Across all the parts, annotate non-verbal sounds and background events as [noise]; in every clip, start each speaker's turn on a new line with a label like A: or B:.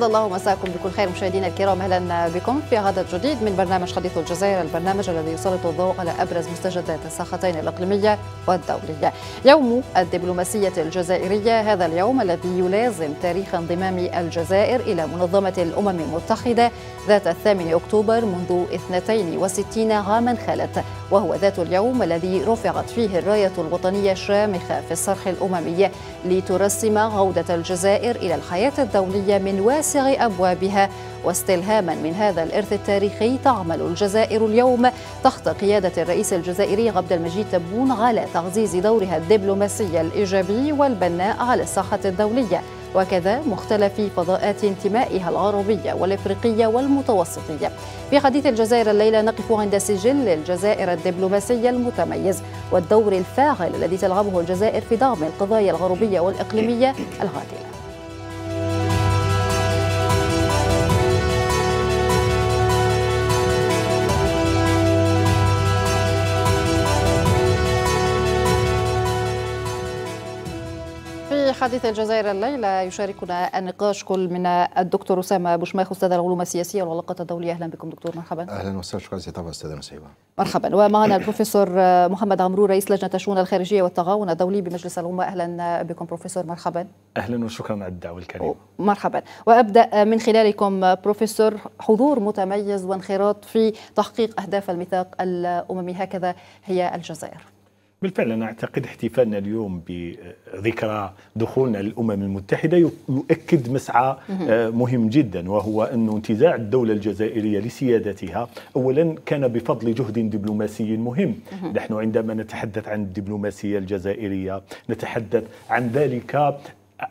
A: أسعد الله مساكم بكل خير مشاهدينا الكرام أهلا بكم في هذا الجديد من برنامج حديث الجزائر البرنامج الذي يسلط الضوء على أبرز مستجدات الساختين الإقليمية والدولية يوم الدبلوماسية الجزائرية هذا اليوم الذي يلازم تاريخ انضمام الجزائر إلى منظمة الأمم المتحدة ذات الثامن أكتوبر منذ 62 عاما خالت وهو ذات اليوم الذي رفعت فيه الراية الوطنية الشامخة في الصرح الأممي لترسم عودة الجزائر إلى الحياة الدولية من واسع أبوابها واستلهاما من هذا الإرث التاريخي تعمل الجزائر اليوم تحت قيادة الرئيس الجزائري عبد المجيد تبون على تعزيز دورها الدبلوماسي الإيجابي والبناء على الساحة الدولية وكذا مختلف فضاءات انتمائها العربية والإفريقية والمتوسطية في حديث الجزائر الليلة نقف عند سجل الجزائر الدبلوماسية المتميز والدور الفاعل الذي تلعبه الجزائر في دعم القضايا الغربية والإقليمية العادلة حديث الجزائر الليلة يشاركنا النقاش كل من الدكتور أسامة بوشماخ أستاذ العلوم السياسية والعلاقات الدولية أهلا بكم دكتور مرحبا أهلا
B: وسهلا شكرا جزيلا أستاذ مسيبة
A: مرحبا ومعنا البروفيسور محمد عمرو رئيس لجنة الشؤون الخارجية والتعاون الدولي بمجلس الأمة أهلا بكم بروفيسور مرحبا
C: أهلا وشكرا على الدعوة الكريمة
A: مرحبا وأبدأ من خلالكم بروفيسور حضور متميز وانخراط في تحقيق أهداف الميثاق الأممي هكذا هي الجزائر
C: بالفعل أنا أعتقد احتفالنا اليوم بذكرى دخولنا للأمم المتحدة يؤكد مسعى آه، مهم جدا وهو أن انتزاع الدولة الجزائرية لسيادتها أولا كان بفضل جهد دبلوماسي مهم نحن عندما نتحدث عن الدبلوماسية الجزائرية نتحدث عن ذلك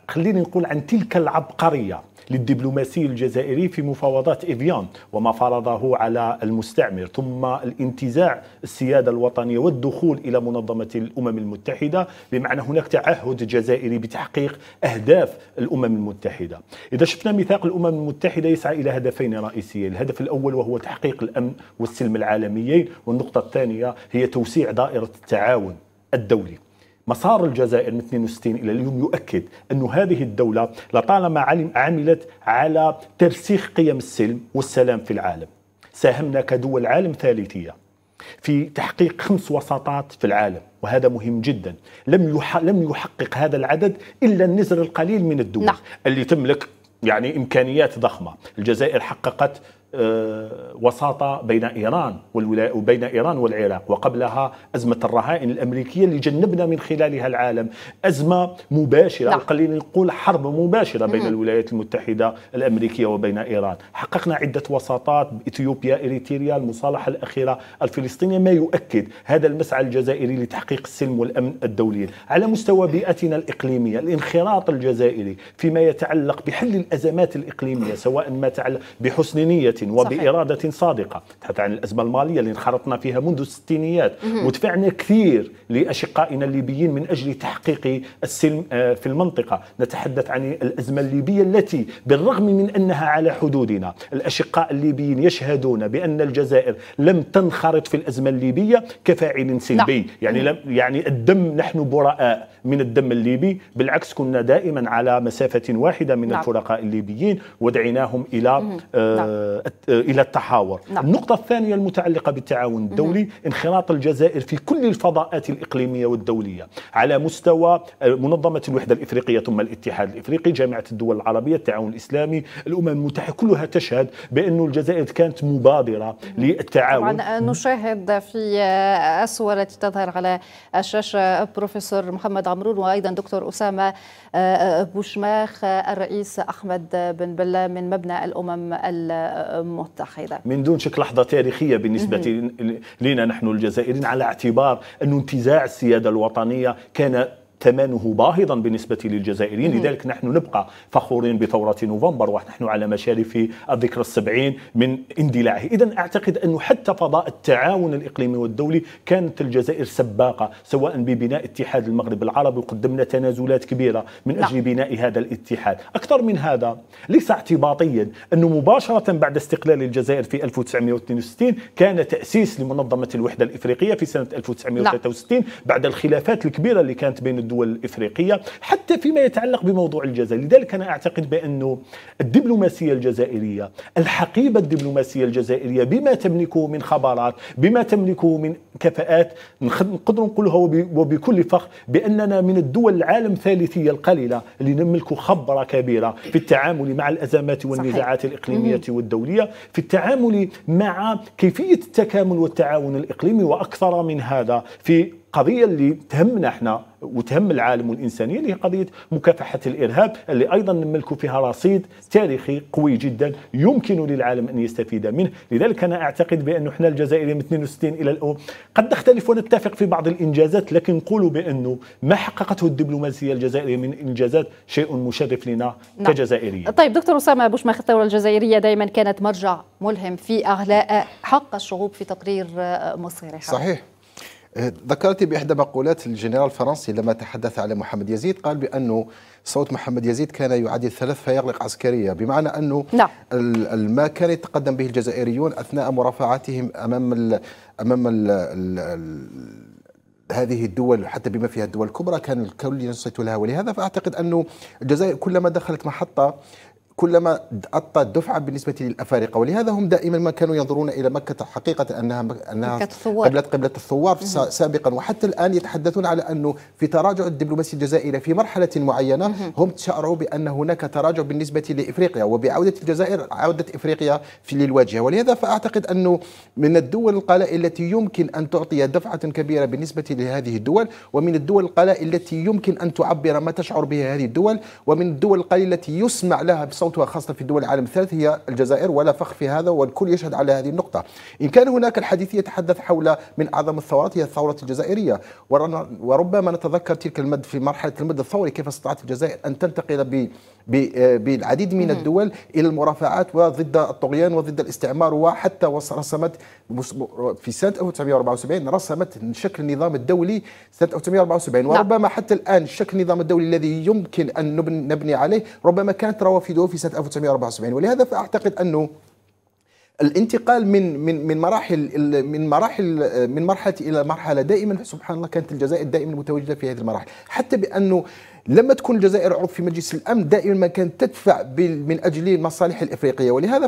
C: خليني نقول عن تلك العبقرية للدبلوماسي الجزائري في مفاوضات إيفيان وما فرضه على المستعمر ثم الانتزاع السيادة الوطنية والدخول إلى منظمة الأمم المتحدة بمعنى هناك تعهد جزائري بتحقيق أهداف الأمم المتحدة إذا شفنا ميثاق الأمم المتحدة يسعى إلى هدفين رئيسيين الهدف الأول وهو تحقيق الأمن والسلم العالميين والنقطة الثانية هي توسيع دائرة التعاون الدولي مسار الجزائر من 62 الى اليوم يؤكد أن هذه الدوله لطالما علم عملت على ترسيخ قيم السلم والسلام في العالم ساهمنا كدول عالم ثالثيه في تحقيق خمس وساطات في العالم وهذا مهم جدا لم لم يحقق هذا العدد الا النزر القليل من الدول نعم. اللي تملك يعني امكانيات ضخمه الجزائر حققت آه، وساطه بين ايران والولايات وبين ايران والعراق وقبلها ازمه الرهائن الامريكيه اللي جنبنا من خلالها العالم ازمه مباشره خلينا نعم. نقول حرب مباشره بين الولايات المتحده الامريكيه وبين ايران حققنا عده وساطات باثيوبيا اريتريا المصالحه الاخيره الفلسطينيه ما يؤكد هذا المسعى الجزائري لتحقيق السلم والامن الدولي على مستوى بيئتنا الاقليميه الانخراط الجزائري فيما يتعلق بحل الازمات الاقليميه سواء ما تعلق بحسن نيه وبإرادة صحيح. صادقة تحدث عن الأزمة المالية اللي انخرطنا فيها منذ الستينيات ودفعنا كثير لأشقائنا الليبيين من أجل تحقيق السلم آه، في المنطقة نتحدث عن الأزمة الليبية التي بالرغم من أنها على حدودنا الأشقاء الليبيين يشهدون بأن الجزائر لم تنخرط في الأزمة الليبية كفاعل سلبي لا. يعني لم يعني الدم نحن براء من الدم الليبي بالعكس كنا دائما على مسافة واحده من نعم. الفرقاء الليبيين ودعيناهم إلى الى التحاور نعم. النقطه الثانيه المتعلقه بالتعاون الدولي انخراط الجزائر في كل الفضاءات الاقليميه والدوليه على مستوى آه، منظمه الوحده الافريقيه ثم الاتحاد الافريقي جامعه الدول العربيه التعاون الاسلامي الامم المتحده كلها تشهد بأن الجزائر كانت مبادره للتعاون طبعا آه،
A: نشاهد في الصور آه، التي تظهر على الشاشه بروفيسور محمد عمرون وايضا دكتور اسامه بوشماخ الرئيس احمد بن بله من مبنى الامم المتحده المتحدة
C: من دون شك لحظة تاريخية بالنسبة لنا نحن الجزائريين على اعتبار أن انتزاع السيادة الوطنية كان ثمنه باهظا بالنسبة للجزائريين لذلك نحن نبقى فخورين بثورة نوفمبر ونحن على مشارف الذكرى السبعين من اندلاعه إذا أعتقد أنه حتى فضاء التعاون الإقليمي والدولي كانت الجزائر سباقة سواء ببناء اتحاد المغرب العربي وقدمنا تنازلات كبيرة من نعم. أجل لا. بناء هذا الاتحاد أكثر من هذا ليس اعتباطيا أنه مباشرة بعد استقلال الجزائر في 1962 كان تأسيس لمنظمة الوحدة الإفريقية في سنة 1963 لا. نعم. بعد الخلافات الكبيرة اللي كانت بين الدول الافريقيه حتى فيما يتعلق بموضوع الجزائر لذلك انا اعتقد بانه الدبلوماسيه الجزائريه الحقيبه الدبلوماسيه الجزائريه بما تملكه من خبرات بما تملكه من كفاءات نقدر نقولها وبكل فخر باننا من الدول العالم الثالثيه القليله اللي نملك خبره كبيره في التعامل مع الازمات والنزاعات صحيح. الاقليميه والدوليه في التعامل مع كيفيه التكامل والتعاون الاقليمي واكثر من هذا في القضيه اللي تهمنا احنا وتهم العالم والانسانيه اللي هي قضيه مكافحه الارهاب اللي ايضا نملك فيها رصيد تاريخي قوي جدا يمكن للعالم ان يستفيد منه، لذلك انا اعتقد بان احنا الجزائريين من 62 الى الان قد نختلف ونتفق في بعض الانجازات لكن نقول بانه ما حققته الدبلوماسيه الجزائريه من انجازات شيء مشرف لنا نعم. كجزائريين.
A: طيب دكتور اسامه بوشمخ الثوره الجزائريه دائما كانت مرجع ملهم في اغلاء حق الشعوب في تقرير مصيرها. صحيح.
B: آه، ذكرت بإحدى مقولات الجنرال الفرنسي لما تحدث على محمد يزيد قال بأنه صوت محمد يزيد كان يعادل ثلاث فيغلق عسكرية بمعنى أنه نعم. ما كان يتقدم به الجزائريون أثناء مرافعاتهم أمام الـ أمام الـ الـ هذه الدول حتى بما فيها الدول الكبرى كان الكل ينصت لها ولهذا فاعتقد انه الجزائر كلما دخلت محطه كلما أعطى دفعة بالنسبة للأفارقة ولهذا هم دائما ما كانوا ينظرون إلى مكة حقيقة أنها أنها قبلة قبلة الثوار سابقا وحتى الآن يتحدثون على أنه في تراجع الدبلوماسية الجزائرية في مرحلة معينة هم شعروا بأن هناك تراجع بالنسبة لإفريقيا وبعودة الجزائر عودة إفريقيا في للواجهة ولهذا فأعتقد أنه من الدول القلائل التي يمكن أن تعطي دفعة كبيرة بالنسبة لهذه الدول ومن الدول القلائل التي يمكن أن تعبر ما تشعر به هذه الدول ومن الدول القليلة التي يسمع لها بصوت صوتها خاصة في دول العالم الثالث هي الجزائر ولا فخر في هذا والكل يشهد على هذه النقطة إن كان هناك الحديث يتحدث حول من أعظم الثورات هي الثورة الجزائرية وربما نتذكر تلك المد في مرحلة المد الثوري كيف استطاعت الجزائر أن تنتقل ب آه، بالعديد من الدول إلى المرافعات وضد الطغيان وضد الاستعمار وحتى رسمت في سنة 1974 رسمت شكل النظام الدولي سنة 1974 نعم. وربما حتى الآن شكل النظام الدولي الذي يمكن أن نبني عليه ربما كانت روافده في سنه 1974 ولهذا فاعتقد انه الانتقال من من من مراحل من مراحل من مرحله الى مرحله دائما سبحان الله كانت الجزائر دائما متواجده في هذه المراحل حتى بانه لما تكون الجزائر عضو في مجلس الامن دائما ما كانت تدفع من اجل المصالح الافريقيه ولهذا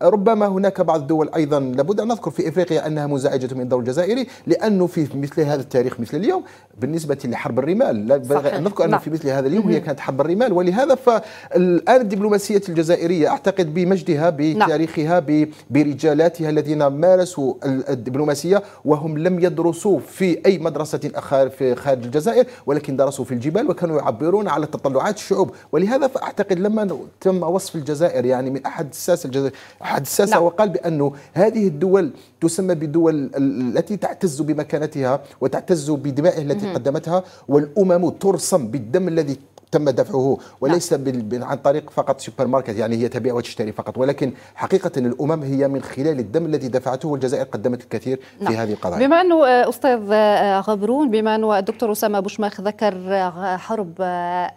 B: فربما هناك بعض الدول ايضا لابد ان نذكر في افريقيا انها منزعجه من الدور الجزائري لانه في مثل هذا التاريخ مثل اليوم بالنسبه لحرب الرمال لا أن نذكر انه نعم. في مثل هذا اليوم هي كانت حرب الرمال ولهذا فالان الدبلوماسيه الجزائريه اعتقد بمجدها نعم. بتاريخها برجالاتها الذين مارسوا الدبلوماسيه وهم لم يدرسوا في اي مدرسه اخر في خارج الجزائر ولكن درسوا في الجبال وكانوا يعبرون على تطلعات الشعوب ولهذا فأعتقد لما تم وصف الجزائر يعني من أحد الساسة الجزائر أحد الساسة نعم. وقال بأنه هذه الدول تسمى بالدول التي تعتز بمكانتها وتعتز بدمائها التي قدمتها والأمم ترسم بالدم الذي تم دفعه وليس نعم. عن طريق فقط سوبر ماركت يعني هي تبيع وتشتري فقط ولكن حقيقة الأمم هي من خلال الدم الذي دفعته والجزائر قدمت الكثير في نعم. هذه القضايا
A: بما أنه آه، أستاذ آه، غبرون بما أنه الدكتور أسامة بوشماخ ذكر آه، حرب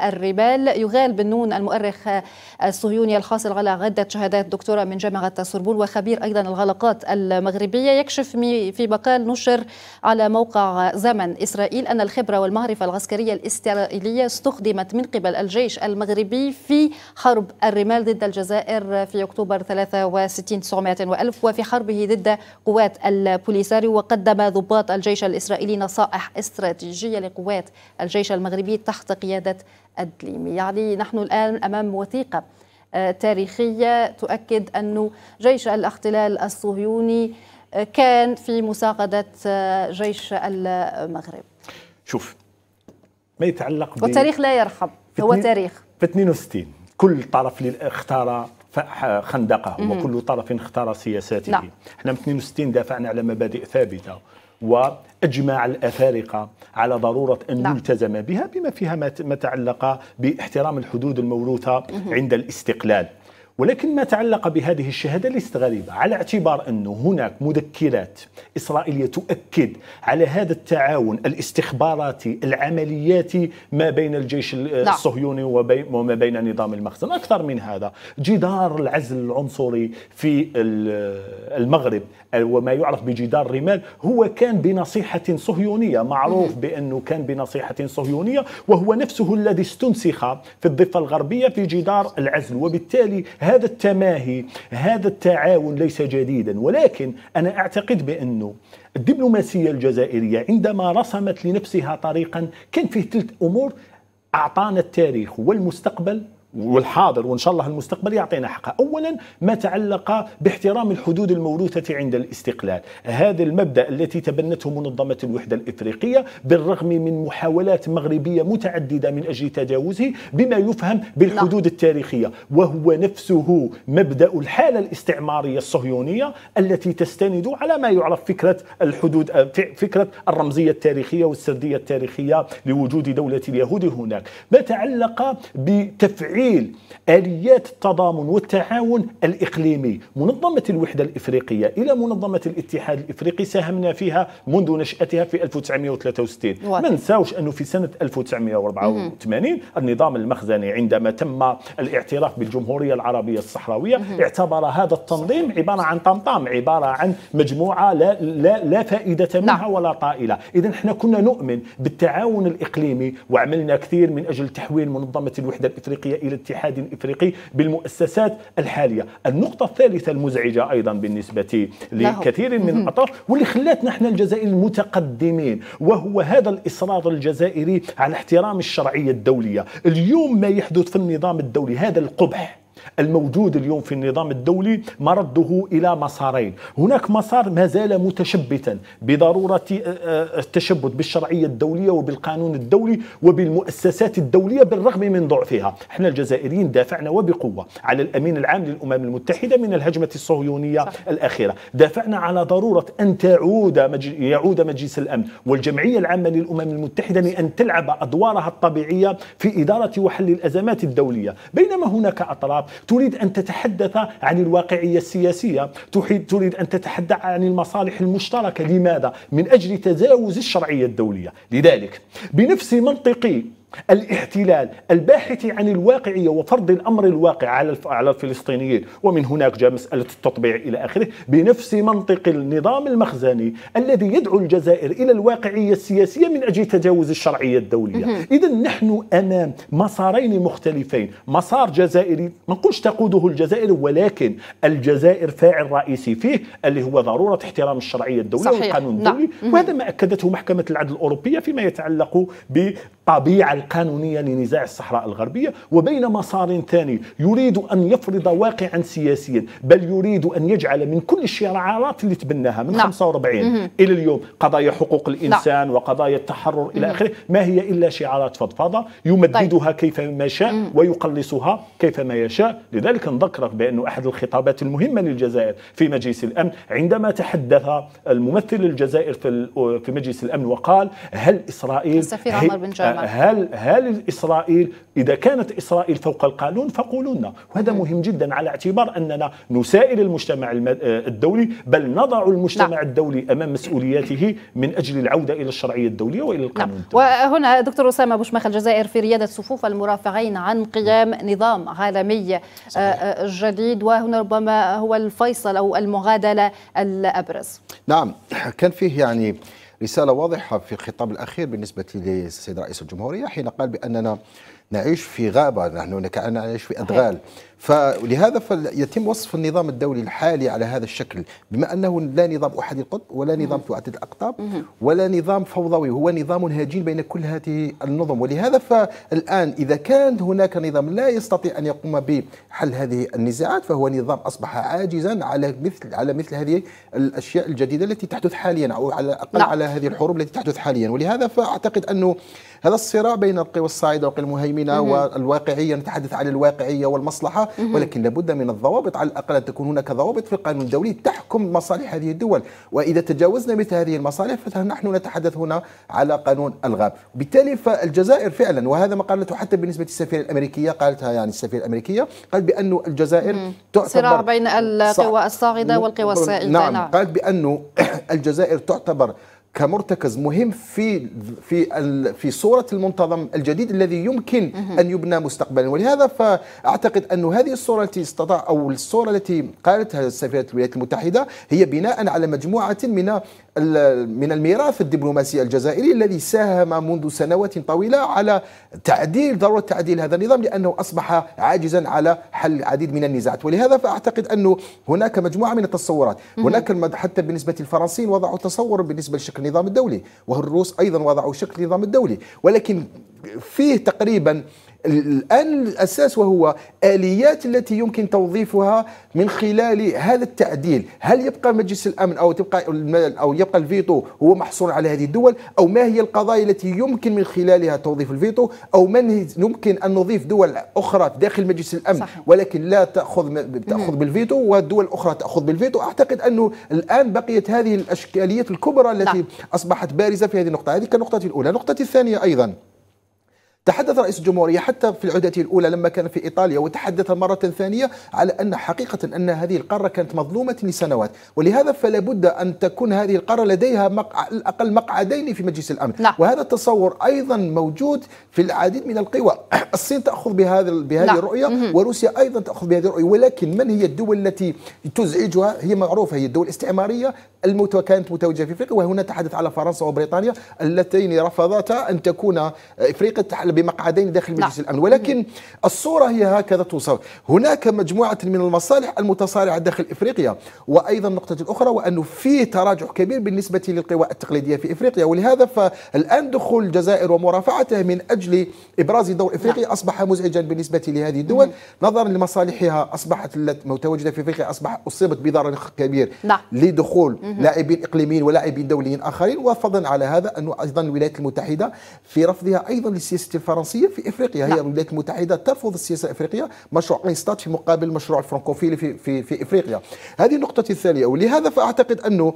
A: الرمال يغال بن نون المؤرخ الصهيوني الحاصل على عدة شهادات دكتوراه من جامعة سربون وخبير أيضا الغلقات المغربية يكشف في مقال نشر على موقع زمن إسرائيل أن الخبرة والمعرفة العسكرية الإسرائيلية استخدمت من من قبل الجيش المغربي في حرب الرمال ضد الجزائر في أكتوبر 63 900 وألف وفي حربه ضد قوات البوليساريو وقدم ضباط الجيش الإسرائيلي نصائح استراتيجية لقوات الجيش المغربي تحت قيادة ادليمي يعني نحن الآن أمام وثيقة آه، تاريخية تؤكد أن جيش الاحتلال الصهيوني آه، كان في مساعدة آه، جيش المغرب
C: شوف ما يتعلق والتاريخ
A: لا يرحم هو تاريخ
C: في 62 كل طرف اللي اختار خندقه وكل طرف اختار سياساته نعم. احنا في 62 دافعنا على مبادئ ثابته واجمع الافارقه على ضروره ان لا. نعم. نلتزم بها بما فيها ما تعلق باحترام الحدود الموروثه عند الاستقلال ولكن ما تعلق بهذه الشهادة ليست غريبة على اعتبار أن هناك مذكرات إسرائيلية تؤكد على هذا التعاون الاستخباراتي العملياتي ما بين الجيش الصهيوني وما بين نظام المخزن أكثر من هذا جدار العزل العنصري في المغرب وما يعرف بجدار رمال هو كان بنصيحة صهيونية معروف بأنه كان بنصيحة صهيونية وهو نفسه الذي استنسخ في الضفة الغربية في جدار العزل وبالتالي هذا التماهي هذا التعاون ليس جديدا ولكن أنا أعتقد بأنه الدبلوماسية الجزائرية عندما رسمت لنفسها طريقا كان فيه ثلاث أمور أعطانا التاريخ والمستقبل والحاضر وان شاء الله المستقبل يعطينا حقها، اولا ما تعلق باحترام الحدود الموروثه عند الاستقلال، هذا المبدا التي تبنته منظمه الوحده الافريقيه بالرغم من محاولات مغربيه متعدده من اجل تجاوزه بما يفهم بالحدود نعم. التاريخيه، وهو نفسه مبدا الحاله الاستعماريه الصهيونيه التي تستند على ما يعرف فكره الحدود فكره الرمزيه التاريخيه والسرديه التاريخيه لوجود دوله اليهود هناك، ما تعلق بتفعيل تفعيل اليات التضامن والتعاون الاقليمي منظمه الوحده الافريقيه الى منظمه الاتحاد الافريقي ساهمنا فيها منذ نشاتها في 1963 ما نساوش انه في سنه 1984 النظام المخزني عندما تم الاعتراف بالجمهوريه العربيه الصحراويه اعتبر هذا التنظيم عباره عن طمطام عباره عن مجموعه لا لا, لا فائده نعم. منها نعم. ولا طائله اذا احنا كنا نؤمن بالتعاون الاقليمي وعملنا كثير من اجل تحويل منظمه الوحده الافريقيه الى الاتحاد الافريقي بالمؤسسات الحاليه النقطه الثالثه المزعجه ايضا بالنسبه لكثير من الاطراف واللي خلاتنا احنا الجزائر المتقدمين وهو هذا الاصرار الجزائري على احترام الشرعيه الدوليه اليوم ما يحدث في النظام الدولي هذا القبح الموجود اليوم في النظام الدولي مرده إلى مسارين هناك مسار ما زال متشبتا بضرورة آه، آه، التشبت بالشرعية الدولية وبالقانون الدولي وبالمؤسسات الدولية بالرغم من ضعفها احنا الجزائريين دافعنا وبقوة على الأمين العام للأمم المتحدة من الهجمة الصهيونية صح. الأخيرة دافعنا على ضرورة أن تعود مجل... يعود مجلس الأمن والجمعية العامة للأمم المتحدة لأن تلعب أدوارها الطبيعية في إدارة وحل الأزمات الدولية بينما هناك أطراف تريد أن تتحدث عن الواقعية السياسية تريد أن تتحدث عن المصالح المشتركة لماذا؟ من أجل تجاوز الشرعية الدولية لذلك بنفس منطقي الاحتلال الباحث عن الواقعيه وفرض الامر الواقع على على الفلسطينيين ومن هناك جاء مساله التطبيع الى اخره بنفس منطق النظام المخزني الذي يدعو الجزائر الى الواقعيه السياسيه من اجل تجاوز الشرعيه الدوليه اذا نحن امام مسارين مختلفين مسار جزائري ما نقولش تقوده الجزائر ولكن الجزائر فاعل رئيسي فيه اللي هو ضروره احترام الشرعيه الدوليه صحيح. والقانون نعم. الدولي وهذا ما اكدته محكمه العدل الاوروبيه فيما يتعلق بطبيعه قانونيه لنزاع الصحراء الغربية وبين مسار ثاني يريد أن يفرض واقعا سياسيا بل يريد أن يجعل من كل الشعارات اللي تبناها من لا. نعم. 45 إلى اليوم قضايا حقوق الإنسان لا. نعم. وقضايا التحرر إلى آخره ما هي إلا شعارات فضفاضة يمددها طيب. كيفما شاء مم. ويقلصها كيفما يشاء لذلك نذكرك بأن أحد الخطابات المهمة للجزائر في مجلس الأمن عندما تحدث الممثل الجزائر في مجلس الأمن وقال هل إسرائيل السفير عمر بن جابر هل هل إسرائيل إذا كانت إسرائيل فوق القانون فقولوا لنا وهذا مهم جدا على اعتبار أننا نسائل المجتمع الدولي بل نضع المجتمع نعم. الدولي أمام مسؤولياته من أجل العودة إلى الشرعية الدولية وإلى نعم. القانون نعم.
A: وهنا دكتور أسامة بوشمخ الجزائر في ريادة صفوف المرافعين عن قيام نعم. نظام عالمي آه، صحيح. آه، جديد وهنا ربما هو الفيصل أو المعادلة الأبرز
B: نعم كان فيه يعني رسالة واضحة في الخطاب الأخير بالنسبة للسيد رئيس الجمهورية حين قال بأننا نعيش في غابة نحن كأننا نعيش في أدغال فلهذا يتم وصف النظام الدولي الحالي على هذا الشكل بما أنه لا نظام أحد القطب ولا نظام تعدد الأقطاب ولا نظام فوضوي هو نظام هجين بين كل هذه النظم ولهذا فالآن إذا كان هناك نظام لا يستطيع أن يقوم بحل هذه النزاعات فهو نظام أصبح عاجزا على مثل على مثل هذه الأشياء الجديدة التي تحدث حاليا أو على الأقل نعم. على هذه الحروب التي تحدث حاليا ولهذا فأعتقد أنه هذا الصراع بين القوى الصاعدة والقوى المهيمنة والواقعية نتحدث عن الواقعية والمصلحة ولكن لابد من الضوابط على الأقل أن تكون هناك ضوابط في القانون الدولي تحكم مصالح هذه الدول وإذا تجاوزنا مثل هذه المصالح فنحن نتحدث هنا على قانون الغاب بالتالي فالجزائر فعلا وهذا ما قالته حتى بالنسبة للسفيرة الأمريكية قالتها يعني السفيرة الأمريكية قالت بأن الجزائر تعتبر صراع بين
A: القوى الصاعدة والقوى الصاعدة نعم قالت
B: نعم. بأنه [coughs] الجزائر تعتبر كمرتكز مهم في في في صوره المنتظم الجديد الذي يمكن ان يبنى مستقبلا ولهذا فاعتقد ان هذه الصوره التي استطاع او الصوره التي قالتها سفيره الولايات المتحده هي بناء على مجموعه من من الميراث الدبلوماسي الجزائري الذي ساهم منذ سنوات طويلة على تعديل ضرورة تعديل هذا النظام لأنه أصبح عاجزا على حل العديد من النزاعات ولهذا فأعتقد أنه هناك مجموعة من التصورات هناك حتى بالنسبة للفرنسيين وضعوا تصور بالنسبة لشكل النظام الدولي والروس أيضا وضعوا شكل النظام الدولي ولكن فيه تقريبا الآن الأساس وهو آليات التي يمكن توظيفها من خلال هذا التعديل هل يبقى مجلس الأمن أو تبقى أو يبقى الفيتو هو محصور على هذه الدول أو ما هي القضايا التي يمكن من خلالها توظيف الفيتو أو من يمكن أن نضيف دول أخرى داخل مجلس الأمن صحيح. ولكن لا تأخذ تأخذ بالفيتو والدول الأخرى تأخذ بالفيتو أعتقد أنه الآن بقيت هذه الأشكاليات الكبرى نعم. التي لا. أصبحت بارزة في هذه النقطة هذه كالنقطة الأولى النقطة الثانية أيضا تحدث رئيس الجمهورية حتى في العودة الأولى لما كان في إيطاليا وتحدث مرة ثانية على أن حقيقة أن هذه القارة كانت مظلومة لسنوات ولهذا فلا بد أن تكون هذه القارة لديها مقع... الأقل مقعدين في مجلس الأمن لا. نعم. وهذا التصور أيضا موجود في العديد من القوى الصين تأخذ بهذا بهذه لا. نعم. الرؤية وروسيا أيضا تأخذ بهذه الرؤية ولكن من هي الدول التي تزعجها هي معروفة هي الدول الاستعمارية المتو... كانت متوجهة في أفريقيا وهنا نتحدث على فرنسا وبريطانيا اللتين رفضتا أن تكون أفريقيا بمقعدين داخل مجلس نعم. الامن ولكن الصوره هي هكذا توصف هناك مجموعه من المصالح المتصارعه داخل افريقيا وايضا النقطه الاخرى وانه في تراجع كبير بالنسبه للقوى التقليديه في افريقيا ولهذا فالان دخول الجزائر ومرافعته من اجل ابراز دور افريقيا نعم. اصبح مزعجا بالنسبه لهذه الدول نظرا لمصالحها اصبحت المتواجده في افريقيا اصبح اصيبت بضرر كبير نعم. لدخول لاعبين اقليميين ولاعبين دوليين اخرين وفضلا على هذا انه ايضا الولايات المتحده في رفضها ايضا لسياسه الفرنسيه في افريقيا هي نعم. الولايات المتحده ترفض السياسه الافريقيه مشروع اينستات في مقابل مشروع الفرنكوفيلي في في في افريقيا هذه النقطه الثانيه ولهذا فاعتقد انه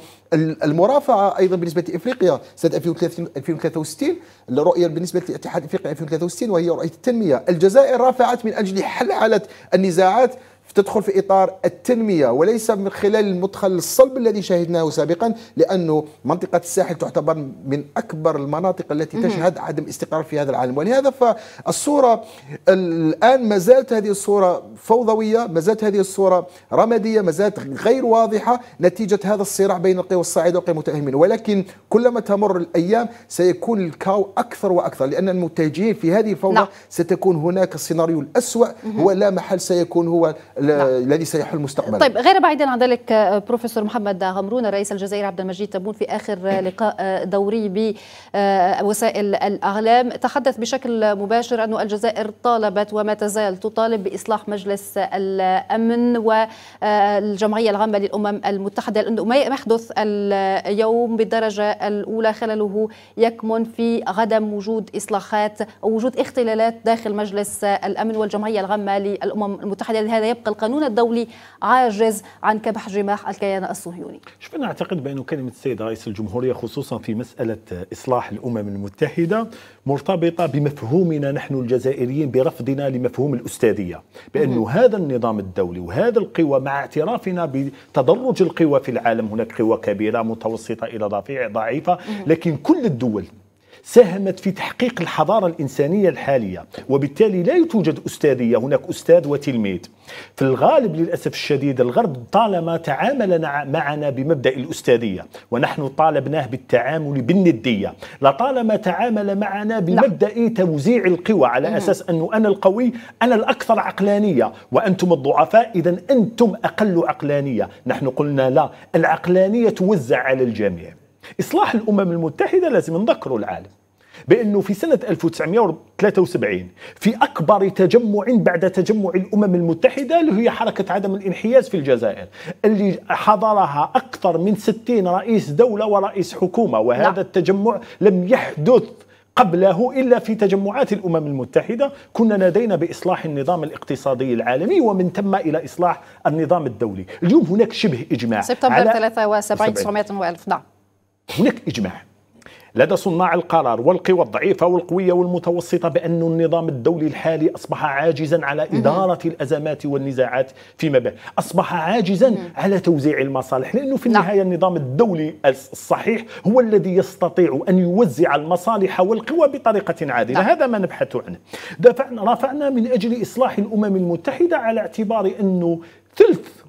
B: المرافعه ايضا بالنسبه لافريقيا سنه 2063 الرؤيه بالنسبه للاتحاد الافريقي 2063 وهي رؤيه التنميه الجزائر رافعت من اجل حل حاله النزاعات تدخل في اطار التنميه وليس من خلال المدخل الصلب الذي شهدناه سابقا لانه منطقه الساحل تعتبر من اكبر المناطق التي تشهد عدم استقرار في هذا العالم ولهذا فالصوره الان ما زالت هذه الصوره فوضويه ما زالت هذه الصوره رماديه ما زالت غير واضحه نتيجه هذا الصراع بين القوى الصاعده والقوى المتاهمين ولكن كلما تمر الايام سيكون الكاو اكثر واكثر لان المتجهين في هذه الفوضى لا. نعم. ستكون هناك السيناريو الاسوا هو لا محل سيكون هو الذي سيحل مستقبلا طيب
A: غير بعيدا عن ذلك آه، بروفيسور محمد غمرون رئيس الجزائر عبد المجيد تبون في اخر آه، لقاء آه، دوري بوسائل الاعلام تحدث بشكل مباشر انه الجزائر طالبت وما تزال تطالب باصلاح مجلس الامن والجمعيه العامه للامم المتحده لانه ما يحدث اليوم بالدرجه الاولى خلله يكمن في عدم وجود اصلاحات او وجود اختلالات داخل مجلس الامن والجمعيه العامه للامم المتحده هذا يبقى وفق القانون الدولي عاجز عن كبح جماح الكيان الصهيوني
C: شوف أنا أعتقد بأنه كلمة السيد رئيس الجمهورية خصوصا في مسألة إصلاح الأمم المتحدة مرتبطة بمفهومنا نحن الجزائريين برفضنا لمفهوم الأستاذية بأنه هذا النظام الدولي وهذا القوى مع اعترافنا بتدرج القوى في العالم هناك قوى كبيرة متوسطة إلى ضعيفة لكن كل الدول ساهمت في تحقيق الحضارة الإنسانية الحالية وبالتالي لا توجد أستاذية هناك أستاذ وتلميذ في الغالب للأسف الشديد الغرب طالما تعامل معنا بمبدأ الأستاذية ونحن طالبناه بالتعامل بالندية لطالما تعامل معنا نعم. بمبدأ توزيع القوى على أساس أنه أنا القوي أنا الأكثر عقلانية وأنتم الضعفاء إذا أنتم أقل عقلانية نحن قلنا لا العقلانية توزع على الجميع إصلاح الأمم المتحدة لازم نذكروا العالم بأنه في سنة 1973 في أكبر تجمع بعد تجمع الأمم المتحدة اللي هي حركة عدم الانحياز في الجزائر اللي حضرها أكثر من 60 رئيس دولة ورئيس حكومة وهذا لا. نعم. التجمع لم يحدث قبله إلا في تجمعات الأمم المتحدة كنا نادينا بإصلاح النظام الاقتصادي العالمي ومن ثم إلى إصلاح النظام الدولي اليوم هناك شبه إجماع سبتمبر 73 900 نعم هناك إجماع لدى صناع القرار والقوى الضعيفة والقوية والمتوسطة بأن النظام الدولي الحالي أصبح عاجزا على إدارة الأزمات والنزاعات فيما بين أصبح عاجزا على توزيع المصالح لأنه في نعم. النهاية النظام الدولي الصحيح هو الذي يستطيع أن يوزع المصالح والقوى بطريقة عادلة نعم. هذا ما نبحث عنه دفعنا رفعنا من أجل إصلاح الأمم المتحدة على اعتبار أنه ثلث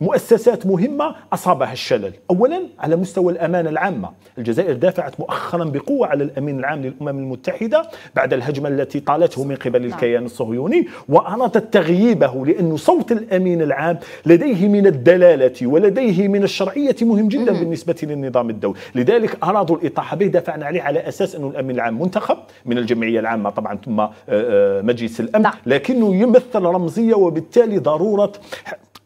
C: مؤسسات مهمة أصابها الشلل أولا على مستوى الأمانة العامة الجزائر دافعت مؤخرا بقوة على الأمين العام للأمم المتحدة بعد الهجمة التي طالته من قبل نعم. الكيان الصهيوني وأرادت تغييبه لأن صوت الأمين العام لديه من الدلالة ولديه من الشرعية مهم جدا بالنسبة للنظام الدولي لذلك أرادوا الإطاحة به دفعنا عليه على أساس أن الأمين العام منتخب من الجمعية العامة طبعا ثم آه، آه، مجلس الأمن نعم. لكنه يمثل رمزية وبالتالي ضرورة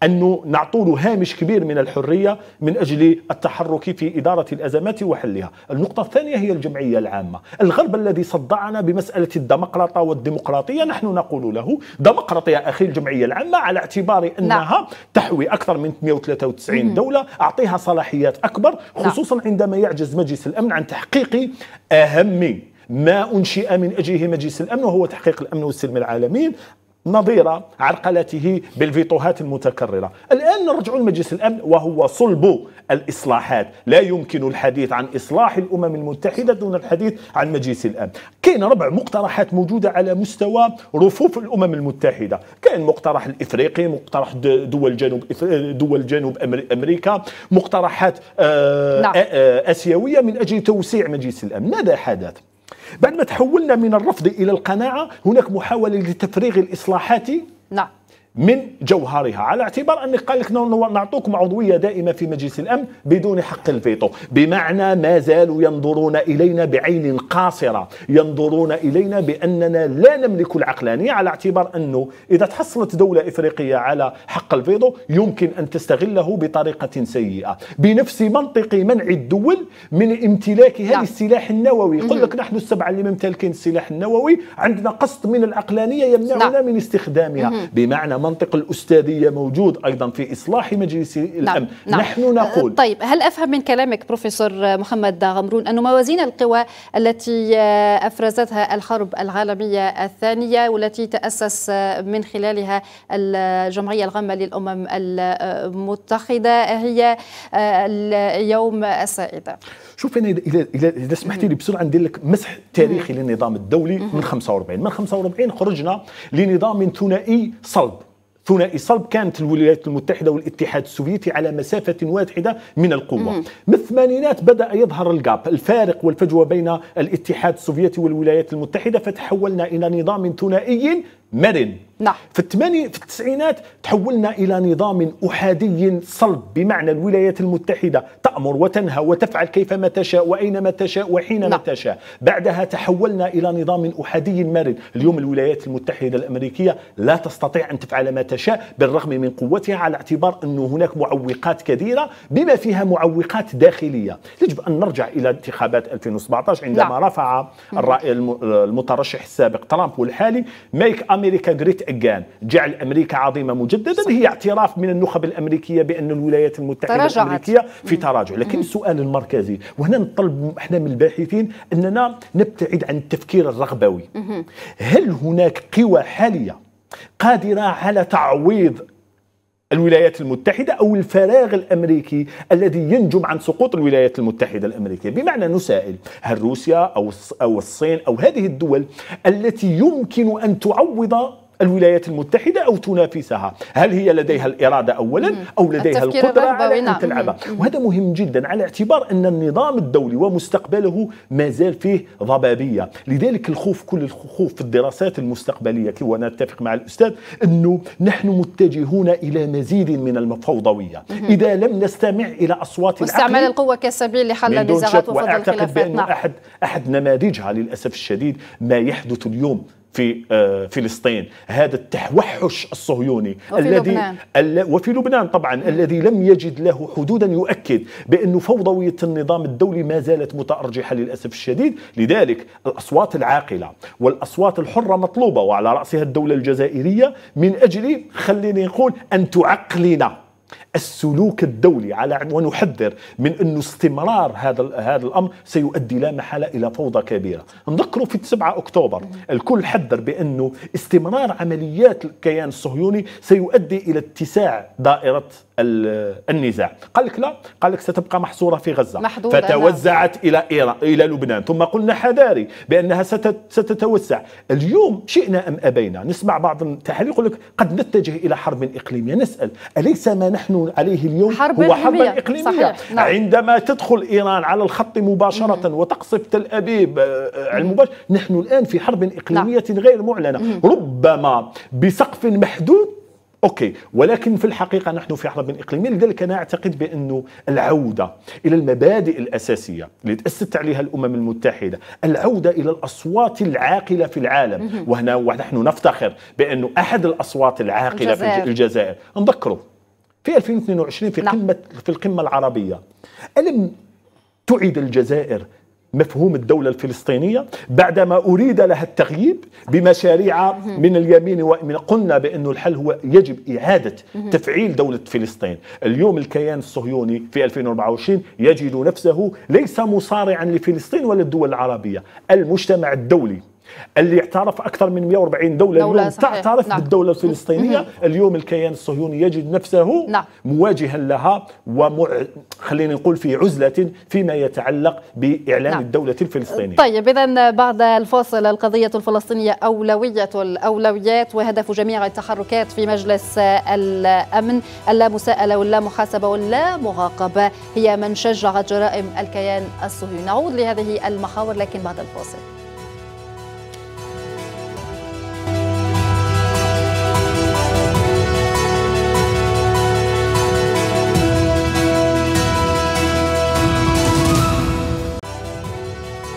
C: أنه نعطوله هامش كبير من الحرية من أجل التحرك في إدارة الأزمات وحلها النقطة الثانية هي الجمعية العامة الغرب الذي صدعنا بمسألة الديمقراطة والديمقراطية نحن نقول له ديمقراطية أخي الجمعية العامة على اعتبار نعم. أنها لا. تحوي أكثر من 193 مم. دولة أعطيها صلاحيات أكبر نعم. خصوصا لا. عندما يعجز مجلس الأمن عن تحقيق أهم ما أنشئ من أجله مجلس الأمن وهو تحقيق الأمن والسلم العالمين نظير عرقلته بالفيتوهات المتكررة الآن نرجع لمجلس الأمن وهو صلب الإصلاحات لا يمكن الحديث عن إصلاح الأمم المتحدة دون الحديث عن مجلس الأمن كاين ربع مقترحات موجودة على مستوى رفوف الأمم المتحدة كاين مقترح الإفريقي مقترح دول جنوب دول جنوب أمريكا مقترحات آه، نعم. آه، آسيوية من أجل توسيع مجلس الأمن ماذا حدث؟ بعد ما تحولنا من الرفض إلى القناعة هناك محاولة لتفريغ الإصلاحات نعم من جوهرها على اعتبار أنك قال لك نعطوكم عضوية دائمة في مجلس الأمن بدون حق الفيتو بمعنى ما زالوا ينظرون إلينا بعين قاصرة ينظرون إلينا بأننا لا نملك العقلانية على اعتبار أنه إذا تحصلت دولة إفريقية على حق الفيتو يمكن أن تستغله بطريقة سيئة بنفس منطق منع الدول من امتلاكها نعم. للسلاح النووي قل لك نحن السبعة اللي ممتلكين السلاح النووي عندنا قسط من العقلانية يمنعنا نعم. من استخدامها بمعنى منطق الأستاذية موجود أيضا في إصلاح مجلس الأمن نعم. نعم. نحن أه، نقول
A: طيب هل أفهم من كلامك بروفيسور محمد غمرون أن موازين القوى التي آه، أفرزتها الحرب العالمية الثانية والتي تأسس آه، من خلالها الجمعية العامة للأمم المتحدة هي اليوم السائدة
C: شوف أنا إذا سمحتي لي بسرعة ندير لك مسح تاريخي للنظام الدولي من 45 من 45 خرجنا لنظام ثنائي صلب ثنائي صلب كانت الولايات المتحدة والاتحاد السوفيتي على مسافة واحدة من القوة من الثمانينات بدأ يظهر الجاب الفارق والفجوة بين الاتحاد السوفيتي والولايات المتحدة فتحولنا إلى نظام ثنائي مرن نعم في الثماني في التسعينات تحولنا الى نظام احادي صلب بمعنى الولايات المتحده تامر وتنهى وتفعل كيفما تشاء واينما تشاء وحينما نعم. تشاء بعدها تحولنا الى نظام احادي مرن اليوم الولايات المتحده الامريكيه لا تستطيع ان تفعل ما تشاء بالرغم من قوتها على اعتبار انه هناك معوقات كثيره بما فيها معوقات داخليه يجب ان نرجع الى انتخابات 2017 عندما نعم. رفع الرأي المترشح السابق ترامب والحالي ميك امريكا جريت اجان جعل امريكا عظيمه مجددا صحيح. هي اعتراف من النخب الامريكيه بان الولايات المتحده تراجعت. الامريكيه في تراجع لكن السؤال المركزي وهنا نطلب احنا من الباحثين اننا نبتعد عن التفكير الرغبوي هل هناك قوى حاليه قادرة على تعويض الولايات المتحدة أو الفراغ الأمريكي الذي ينجم عن سقوط الولايات المتحدة الأمريكية بمعنى نسائل هل روسيا أو الصين أو هذه الدول التي يمكن أن تعوض الولايات المتحدة أو تنافسها هل هي لديها الإرادة أولا أو لديها القدرة على أن تلعبها وهذا مهم جدا على اعتبار أن النظام الدولي ومستقبله ما زال فيه ضبابية لذلك الخوف كل الخوف في الدراسات المستقبلية وأنا أتفق مع الأستاذ أنه نحن متجهون إلى مزيد من الفوضوية إذا لم نستمع إلى أصوات العقل واستعمال
A: القوة كسبيل لحل النزاعات وفضل الخلافات أحد,
C: أحد نماذجها للأسف الشديد ما يحدث اليوم في آه، فلسطين هذا التوحش الصهيوني الذي لبنان. وفي لبنان طبعا م. الذي لم يجد له حدودا يؤكد بأن فوضوية النظام الدولي ما زالت متأرجحة للأسف الشديد لذلك الأصوات العاقلة والأصوات الحرة مطلوبة وعلى رأسها الدولة الجزائرية من أجل خليني نقول أن تعقلنا السلوك الدولي على ونحذر من أن استمرار هذا هذا الأمر سيؤدي لا محالة إلى فوضى كبيرة نذكروا في 7 أكتوبر الكل حذر بأنه استمرار عمليات الكيان الصهيوني سيؤدي إلى اتساع دائرة النزاع قال لك لا قال لك ستبقى محصورة في غزة نعم. فتوزعت إلى إيران إلى لبنان ثم قلنا حذاري بأنها ستتوسع اليوم شئنا أم أبينا نسمع بعض التحاليل يقول لك قد نتجه إلى حرب إقليمية نسأل أليس ما نحن عليه اليوم حرب هو حرب إقليمية صحيح. نعم. عندما تدخل إيران على الخط مباشرة مم. وتقصف تل أبيب آه، آه، على المباشر نحن الآن في حرب نعم. إقليمية نعم. غير معلنة مم. ربما بسقف محدود اوكي ولكن في الحقيقه نحن في حرب اقليميه لذلك انا اعتقد بانه العوده الى المبادئ الاساسيه اللي تاسست عليها الامم المتحده العوده الى الاصوات العاقله في العالم وهنا ونحن نفتخر بانه احد الاصوات العاقله الجزائر. في الجزائر نذكره في 2022 في نعم. قمة في القمة العربية ألم تعيد الجزائر مفهوم الدولة الفلسطينية بعدما أريد لها التغييب بمشاريع من اليمين ومن قلنا بأن الحل هو يجب إعادة تفعيل دولة فلسطين اليوم الكيان الصهيوني في 2024 يجد نفسه ليس مصارعا لفلسطين ولا الدول العربية المجتمع الدولي اللي اعترف اكثر من 140 دوله, دولة اليوم صحيح. تعترف نعم. بالدوله الفلسطينيه اليوم الكيان الصهيوني يجد نفسه نعم. مواجها لها ومع... خلينا نقول في عزله فيما يتعلق باعلان نعم. الدوله الفلسطينيه طيب
A: اذا بعد الفاصل القضيه الفلسطينيه اولويه الاولويات وهدف جميع التحركات في مجلس الامن اللا مساءله ولا محاسبه ولا مغاقبه هي من شجعت جرائم الكيان الصهيوني نعود لهذه المحاور لكن بعد الفاصل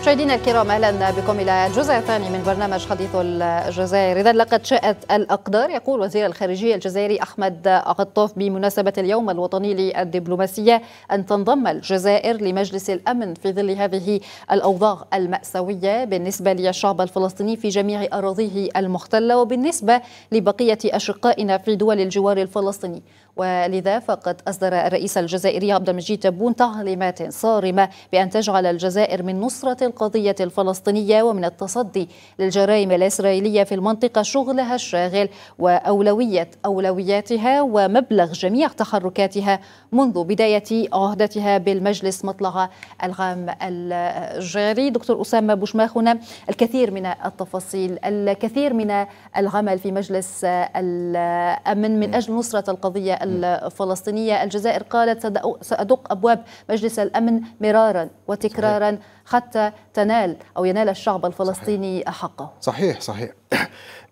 A: مشاهدينا الكرام اهلا بكم الى الجزء الثاني من برنامج حديث الجزائر اذا لقد شاءت الاقدار يقول وزير الخارجيه الجزائري احمد غطوف بمناسبه اليوم الوطني للدبلوماسيه ان تنضم الجزائر لمجلس الامن في ظل هذه الاوضاع الماساويه بالنسبه للشعب الفلسطيني في جميع اراضيه المحتله وبالنسبه لبقيه اشقائنا في دول الجوار الفلسطيني ولذا فقد أصدر الرئيس الجزائري عبد المجيد تبون تعليمات صارمة بأن تجعل الجزائر من نصرة القضية الفلسطينية ومن التصدي للجرائم الإسرائيلية في المنطقة شغلها الشاغل وأولوية أولوياتها ومبلغ جميع تحركاتها منذ بداية عهدتها بالمجلس مطلع العام الجاري دكتور أسامة بوشماخنا الكثير من التفاصيل الكثير من العمل في مجلس الأمن من أجل نصرة القضية الفلسطينية الجزائر قالت سأدق أبواب مجلس الأمن مرارا وتكرارا حتى تنال أو ينال الشعب الفلسطيني حقه
B: صحيح صحيح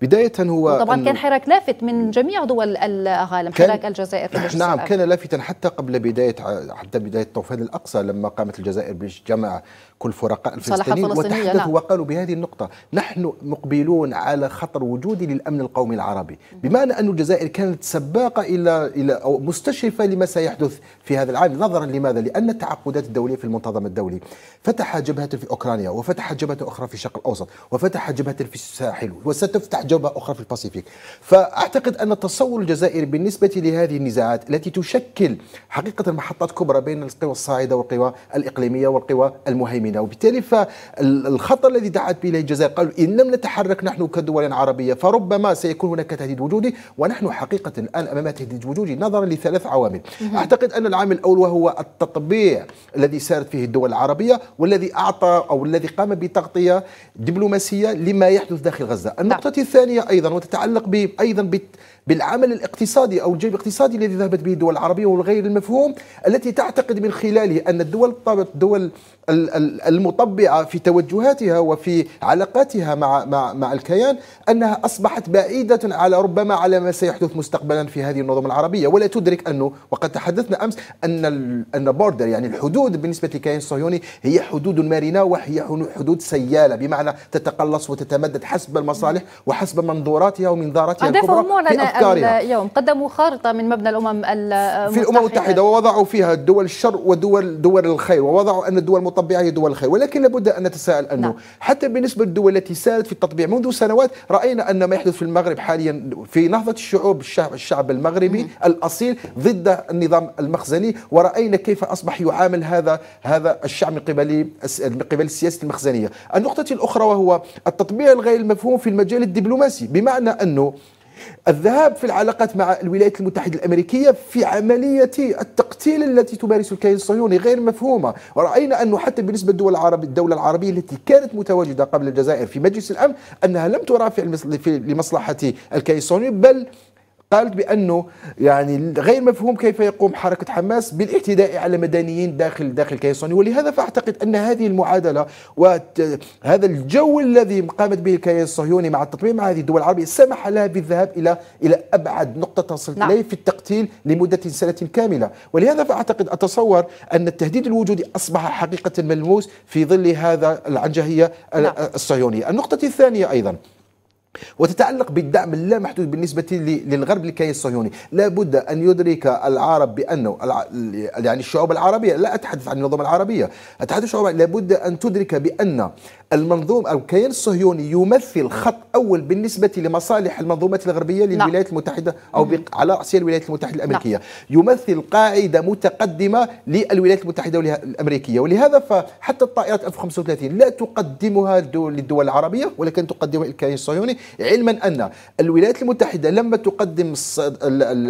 B: بداية هو طبعا كان حراك
A: لافت من جميع دول العالم حراك الجزائر في نعم كان
B: لافتا حتى قبل بداية حتى بداية طوفان الأقصى لما قامت الجزائر بجمع كل فرقاء الفلسطينيين وتحدثوا لا. وقالوا بهذه النقطة نحن مقبلون على خطر وجودي للأمن القومي العربي بمعنى أن الجزائر كانت سباقة إلى إلى أو مستشرفة لما سيحدث في هذا العام نظرا لماذا؟ لأن التعاقدات الدولية في المنتظم الدولي فتح جبهة في أوكرانيا وفتح جبهة أخرى في الشرق الأوسط وفتح جبهة في الساحل وستفتح جبهة أخرى في الباسيفيك فأعتقد أن التصور الجزائري بالنسبة لهذه النزاعات التي تشكل حقيقة محطات كبرى بين القوى الصاعدة والقوى الإقليمية والقوى المهيمنة المسلمين وبالتالي فالخطر الذي دعت به إليه الجزائر قالوا إن لم نتحرك نحن كدول عربية فربما سيكون هناك تهديد وجودي ونحن حقيقة الآن أمام تهديد وجودي نظرا لثلاث عوامل أعتقد أن العامل الأول وهو التطبيع الذي سارت فيه الدول العربية والذي أعطى أو الذي قام بتغطية دبلوماسية لما يحدث داخل غزة نعم. النقطة الثانية أيضا وتتعلق أيضا بالعمل الاقتصادي او الجيب الاقتصادي الذي ذهبت به الدول العربيه والغير المفهوم التي تعتقد من خلاله ان الدول الدول المطبعه في توجهاتها وفي علاقاتها مع مع مع الكيان انها اصبحت بعيده على ربما على ما سيحدث مستقبلا في هذه النظم العربيه ولا تدرك انه وقد تحدثنا امس ان ان بوردر يعني الحدود بالنسبه للكيان الصهيوني هي حدود مرنه وهي حدود سياله بمعنى تتقلص وتتمدد حسب المصالح وحسب منظوراتها ومنظاراتها الكبرى في افكارها
A: اليوم قدموا خارطه من مبنى الامم المتحده في الامم المتحده
B: ووضعوا فيها دول الشر ودول دول الخير ووضعوا ان الدول طبيعية هي دول الخير ولكن لابد ان نتساءل انه نعم. حتى بالنسبه للدول التي سالت في التطبيع منذ سنوات راينا ان ما يحدث في المغرب حاليا في نهضه الشعوب الشعب, الشعب المغربي مم. الاصيل ضد النظام المخزني وراينا كيف اصبح يعامل هذا هذا الشعب من قبل من قبل السياسه المخزنيه النقطه الاخرى وهو التطبيع الغير المفهوم في المجال الدبلوماسي بمعنى انه الذهاب في العلاقات مع الولايات المتحدة الأمريكية في عملية التقتيل التي تمارس الكيان الصهيوني غير مفهومة ورأينا أنه حتى بالنسبة للدول العربية الدولة العربية التي كانت متواجدة قبل الجزائر في مجلس الأمن أنها لم ترافع لمصلحة الكيان الصهيوني بل قالت بانه يعني غير مفهوم كيف يقوم حركه حماس بالاعتداء على مدنيين داخل داخل كيسوني ولهذا فاعتقد ان هذه المعادله وهذا الجو الذي قامت به الكيان الصهيوني مع التطبيع مع هذه الدول العربيه سمح لها بالذهاب الى الى ابعد نقطه تصل نعم. اليه في التقتيل لمده سنه كامله ولهذا فاعتقد اتصور ان التهديد الوجودي اصبح حقيقه ملموس في ظل هذا العنجهيه نعم. الصهيونيه النقطه الثانيه ايضا وتتعلق بالدعم اللامحدود بالنسبة للغرب للكيان الصهيوني لابد أن يدرك العرب بأنه يعني الشعوب العربية لا أتحدث عن النظام العربية أتحدث الشعوب لابد أن تدرك بأن المنظوم أو الكيان الصهيوني يمثل خط أول بالنسبة لمصالح المنظومات الغربية للولايات المتحدة أو على رأسها الولايات المتحدة الأمريكية يمثل قاعدة متقدمة للولايات المتحدة الأمريكية ولهذا فحتى اف F-35 لا تقدمها للدول العربية ولكن تقدمها الكيان الصهيوني علما ان الولايات المتحده لما تقدم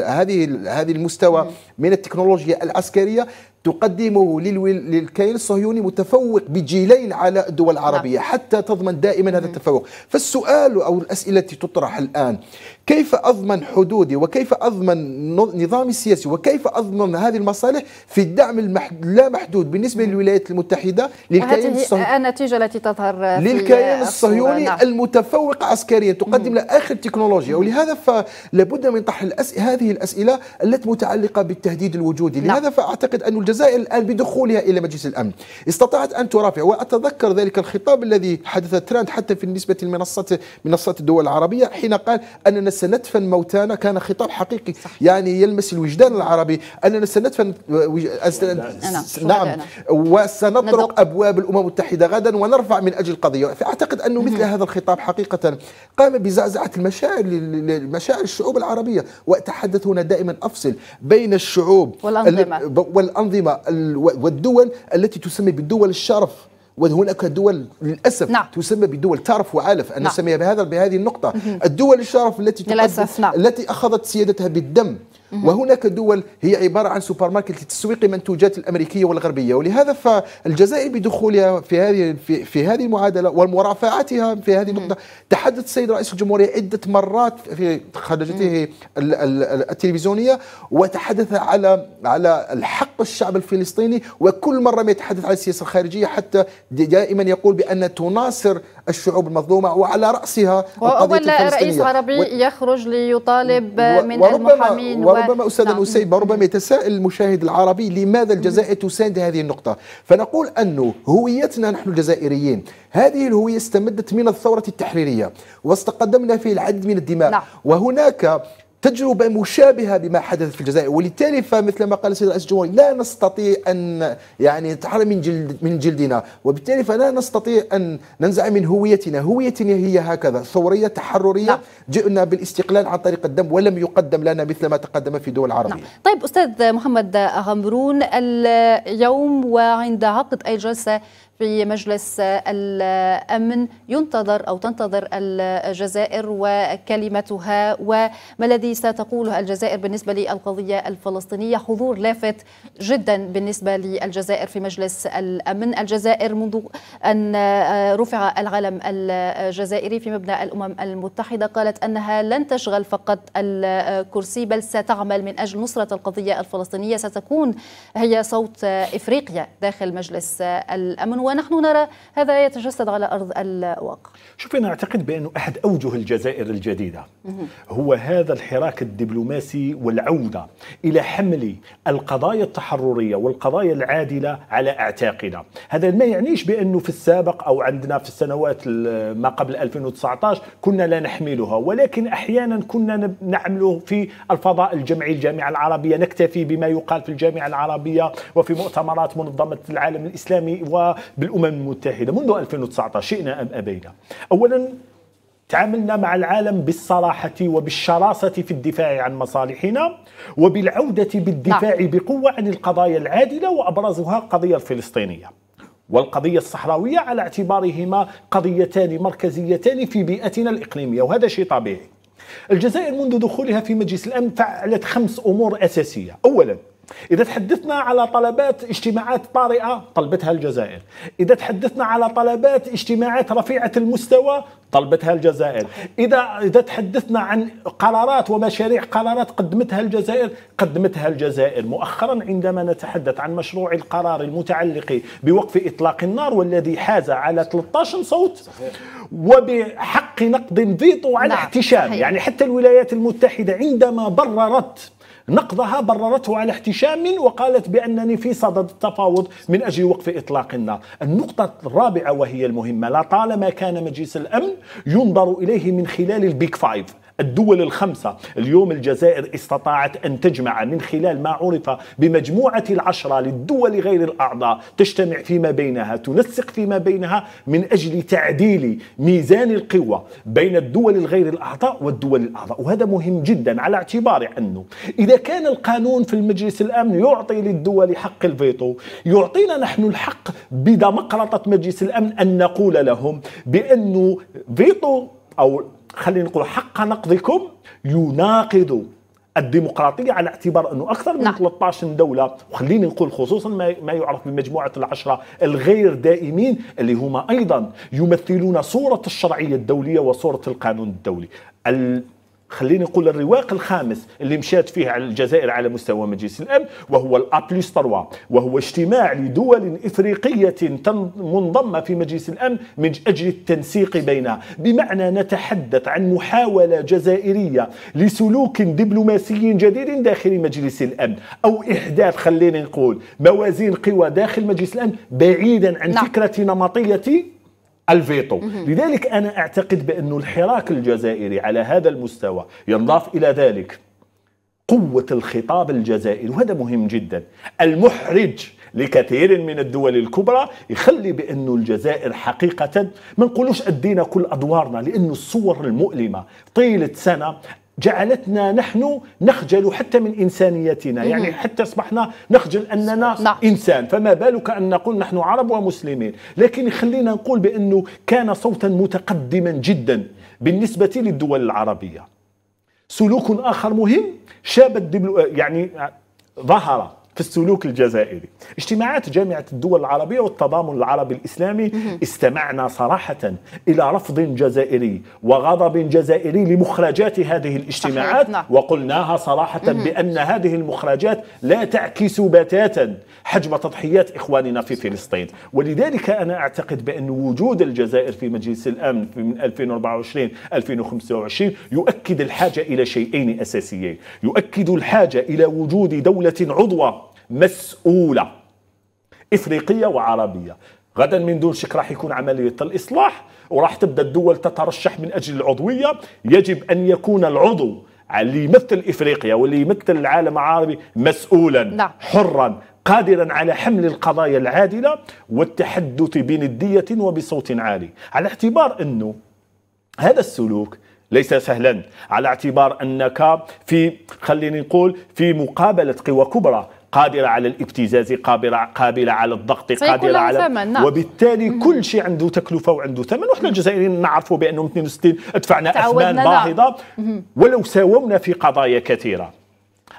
B: هذه هذه المستوى من التكنولوجيا العسكريه تقدمه للكيان الصهيوني متفوق بجيلين على الدول نعم. العربية حتى تضمن دائما هذا التفوق فالسؤال أو الأسئلة التي تطرح الآن كيف أضمن حدودي وكيف أضمن نظامي السياسي وكيف أضمن هذه المصالح في الدعم اللامحدود بالنسبة للولايات المتحدة للكيان الصهيوني
A: النتيجة التي تظهر للكيان الصهيوني نعم.
B: المتفوق عسكريا تقدم له آخر تكنولوجيا ولهذا فلابد من طرح هذه الأسئلة التي متعلقة بالتهديد الوجودي نعم. لهذا فأعتقد أن الجزائر الآن بدخولها إلى مجلس الأمن استطاعت أن ترافع وأتذكر ذلك الخطاب الذي حدث ترند حتى في النسبة لمنصات منصات الدول العربية حين قال أننا سندفن موتانا كان خطاب حقيقي صح. يعني يلمس الوجدان العربي أننا سندفن وج... نعم وسنطرق أبواب الأمم المتحدة غدا ونرفع من أجل القضية فأعتقد أنه مثل هذا الخطاب حقيقة قام بزعزعة المشاعر مشاعر الشعوب العربية وأتحدث هنا دائما أفصل بين الشعوب والأنظمة والأنظمة المسلمة والدول التي تسمى بالدول الشرف وهناك دول للاسف نعم. تسمى بدول تعرف وعالف ان نعم. بهذا بهذه النقطه الدول الشرف التي نعم. التي اخذت سيادتها بالدم وهناك دول هي عبارة عن سوبر ماركت لتسويق منتوجات الأمريكية والغربية ولهذا فالجزائر بدخولها في هذه في, في هذه المعادلة ومرافعتها في هذه النقطة تحدث السيد رئيس الجمهورية عدة مرات في خرجته التلفزيونية وتحدث على على الحق الشعب الفلسطيني وكل مرة ما يتحدث عن السياسة الخارجية حتى دائما يقول بأن تناصر الشعوب المظلومة وعلى رأسها وأول رئيس عربي و...
A: يخرج ليطالب و... من المحامين و... ربما
B: أستاذ نعم. أسيبة ربما يتساءل المشاهد العربي لماذا الجزائر تساند هذه النقطة فنقول أنه هويتنا نحن الجزائريين هذه الهوية استمدت من الثورة التحريرية واستقدمنا فيه العديد من الدماء نعم. وهناك تجربة مشابهة بما حدث في الجزائر وبالتالي فمثل ما قال السيد رئيس الجمهورية لا نستطيع أن يعني نتحرر من جلد من جلدنا وبالتالي فلا نستطيع أن ننزع من هويتنا هويتنا هي هكذا ثورية تحررية نعم. جئنا بالاستقلال عن طريق الدم ولم يقدم لنا مثل ما تقدم في دول عربية نعم.
A: طيب أستاذ محمد غمرون اليوم وعند عقد أي جلسة في مجلس الأمن ينتظر أو تنتظر الجزائر وكلمتها وما الذي ستقوله الجزائر بالنسبة للقضية الفلسطينية حضور لافت جدا بالنسبة للجزائر في مجلس الأمن الجزائر منذ أن رفع العلم الجزائري في مبنى الأمم المتحدة قالت أنها لن تشغل فقط الكرسي بل ستعمل من أجل نصرة القضية الفلسطينية ستكون هي صوت إفريقيا داخل مجلس الأمن و ونحن نرى هذا يتجسد على أرض الواقع
C: شوف أنا أعتقد بأنه أحد أوجه الجزائر الجديدة هو هذا الحراك الدبلوماسي والعودة إلى حمل القضايا التحررية والقضايا العادلة على أعتاقنا هذا ما يعنيش بأنه في السابق أو عندنا في السنوات ما قبل 2019 كنا لا نحملها ولكن أحيانا كنا نعمله في الفضاء الجمعي الجامعة العربية نكتفي بما يقال في الجامعة العربية وفي مؤتمرات منظمة العالم الإسلامي بالأمم المتحدة منذ 2019 شئنا أم أبينا أولا تعاملنا مع العالم بالصراحة وبالشراسة في الدفاع عن مصالحنا وبالعودة بالدفاع نعم. بقوة عن القضايا العادلة وأبرزها القضية الفلسطينية والقضية الصحراوية على اعتبارهما قضيتان مركزيتان في بيئتنا الإقليمية وهذا شيء طبيعي الجزائر منذ دخولها في مجلس الأمن فعلت خمس أمور أساسية أولا إذا تحدثنا على طلبات اجتماعات طارئة طلبتها الجزائر إذا تحدثنا على طلبات اجتماعات رفيعة المستوى طلبتها الجزائر إذا إذا تحدثنا عن قرارات ومشاريع قرارات قدمتها الجزائر قدمتها الجزائر مؤخرا عندما نتحدث عن مشروع القرار المتعلق بوقف إطلاق النار والذي حاز على 13 صوت وبحق نقد فيتو على نعم. احتشام يعني حتى الولايات المتحدة عندما بررت نقضها بررته على احتشام وقالت بأنني في صدد التفاوض من أجل وقف إطلاق النار النقطة الرابعة وهي المهمة لطالما كان مجلس الأمن ينظر إليه من خلال البيك فايف الدول الخمسة اليوم الجزائر استطاعت أن تجمع من خلال ما عرف بمجموعة العشرة للدول غير الأعضاء تجتمع فيما بينها تنسق فيما بينها من أجل تعديل ميزان القوة بين الدول الغير الأعضاء والدول الأعضاء وهذا مهم جدا على اعتبار أنه إذا كان القانون في المجلس الأمن يعطي للدول حق الفيتو يعطينا نحن الحق بدمقرطة مجلس الأمن أن نقول لهم بأنه فيتو أو خلينا نقول حق نقضكم يناقض الديمقراطيه على اعتبار انه اكثر من نعم. 13 دوله وخليني نقول خصوصا ما, ما يعرف بمجموعه العشره الغير دائمين اللي هما ايضا يمثلون صوره الشرعيه الدوليه وصوره القانون الدولي خليني نقول الرواق الخامس اللي مشات فيه على الجزائر على مستوى مجلس الامن وهو الابليس 3 وهو اجتماع لدول افريقيه منضمه في مجلس الامن من اجل التنسيق بينها بمعنى نتحدث عن محاوله جزائريه لسلوك دبلوماسي جديد داخل مجلس الامن او احداث خليني نقول موازين قوى داخل مجلس الامن بعيدا عن نعم. فكره نمطيه الفيتو لذلك أنا أعتقد بأن الحراك الجزائري على هذا المستوى ينضاف إلى ذلك قوة الخطاب الجزائري وهذا مهم جدا المحرج لكثير من الدول الكبرى يخلي بأن الجزائر حقيقة ما نقولوش أدينا كل أدوارنا لأن الصور المؤلمة طيلة سنة جعلتنا نحن نخجل حتى من انسانيتنا يعني حتى اصبحنا نخجل اننا نعم. نعم. انسان فما بالك ان نقول نحن عرب ومسلمين لكن خلينا نقول بانه كان صوتا متقدما جدا بالنسبه للدول العربيه سلوك اخر مهم شابت يعني ظهر في السلوك الجزائري اجتماعات جامعة الدول العربية والتضامن العربي الإسلامي استمعنا صراحة إلى رفض جزائري وغضب جزائري لمخرجات هذه الاجتماعات نعم. وقلناها صراحة بأن هذه المخرجات لا تعكس بتاتا حجم تضحيات إخواننا في فلسطين ولذلك أنا أعتقد بأن وجود الجزائر في مجلس الأمن من 2024-2025 يؤكد الحاجة إلى شيئين أساسيين يؤكد الحاجة إلى وجود دولة عضوة مسؤولة إفريقية وعربية غدا من دون شك راح يكون عملية الإصلاح وراح تبدأ الدول تترشح من أجل العضوية يجب أن يكون العضو اللي يمثل إفريقيا واللي يمثل العالم العربي مسؤولا لا. نعم. حرا قادرا على حمل القضايا العادلة والتحدث بندية وبصوت عالي على اعتبار أنه هذا السلوك ليس سهلا على اعتبار انك في خليني نقول في مقابله قوى كبرى قادرة على الابتزاز قابلة, قابلة على الضغط قادرة على ثمن. نعم. وبالتالي مم. كل شيء عنده تكلفة وعنده ثمن ونحن الجزائريين نعرفوا بأنهم 62 دفعنا أثمان نعم. باهظة ولو ساومنا في قضايا كثيرة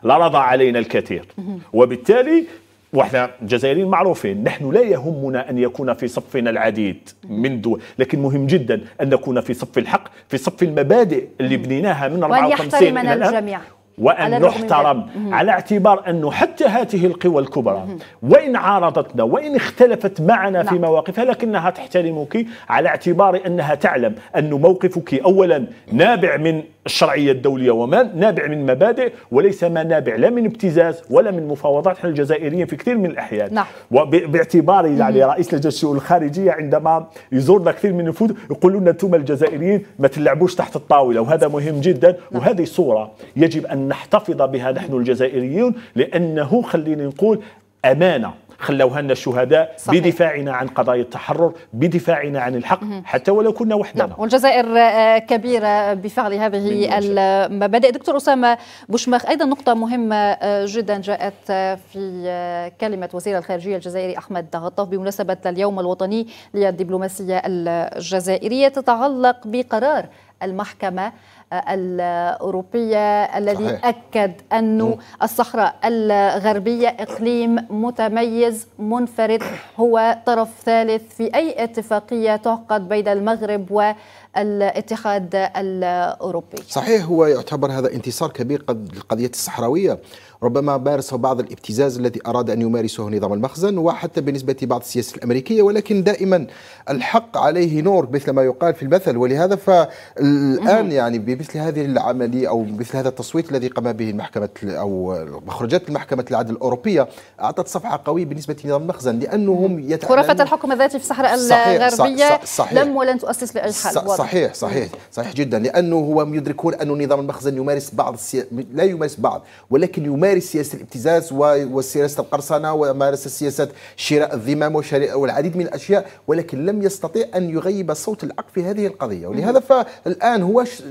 C: لرضى علينا الكثير مم. وبالتالي واحنا الجزائريين معروفين نحن لا يهمنا ان يكون في صفنا العديد من دول لكن مهم جدا ان نكون في صف الحق في صف المبادئ اللي بنيناها من 54 وان يحترمنا الجميع وأن نحترم على اعتبار أنه حتى هذه القوى الكبرى وإن عارضتنا وإن اختلفت معنا في نعم. مواقفها لكنها تحترمك على اعتبار أنها تعلم أن موقفك أولا نابع من الشرعية الدولية وما نابع من مبادئ وليس ما نابع لا من ابتزاز ولا من مفاوضات احنا الجزائريين في كثير من الأحيان نعم. وباعتبار يعني رئيس لجنة الشؤون الخارجية عندما يزورنا كثير من النفوذ يقولون أنتم الجزائريين ما تلعبوش تحت الطاولة وهذا مهم جدا نعم. وهذه صورة يجب أن أن نحتفظ بها نحن الجزائريون لأنه خليني نقول أمانة خلوها لنا الشهداء صحيح. بدفاعنا عن قضايا التحرر بدفاعنا عن الحق حتى ولو كنا وحدنا نعم.
A: والجزائر آه، كبيرة بفعل هذه المبادئ دكتور أسامة بوشمخ أيضا نقطة مهمة آه، جدا جاءت آه، في كلمة وزير الخارجية الجزائري أحمد دغطوف بمناسبة اليوم الوطني للدبلوماسية الجزائرية تتعلق بقرار المحكمة الأوروبية الذي صحيح. أكد أن الصحراء الغربية إقليم متميز منفرد هو طرف ثالث في أي اتفاقية تعقد بين المغرب و الاتحاد الأوروبي
B: صحيح هو يعتبر هذا انتصار كبير قد القضية الصحراوية ربما مارس بعض الابتزاز الذي أراد أن يمارسه نظام المخزن وحتى بالنسبة لبعض السياسة الأمريكية ولكن دائما الحق عليه نور مثل ما يقال في المثل ولهذا فالآن يعني بمثل هذه العملية أو مثل هذا التصويت الذي قام به المحكمة أو مخرجات المحكمة العدل الأوروبية أعطت صفحة قوية بالنسبة لنظام المخزن لأنهم يتعلمون خرافة
A: الحكم الذاتي في الصحراء الغربية صحيح صحيح لم ولن تؤسس لأي حل صحيح صحيح صحيح
B: صحيح جدا لانه هو يدركون ان النظام المخزن يمارس بعض السي... لا يمارس بعض ولكن يمارس سياسه الابتزاز وسياسه القرصنه ومارس سياسه شراء الذمم والعديد من الاشياء ولكن لم يستطيع ان يغيب صوت العقل في هذه القضيه ولهذا فالان هو ش...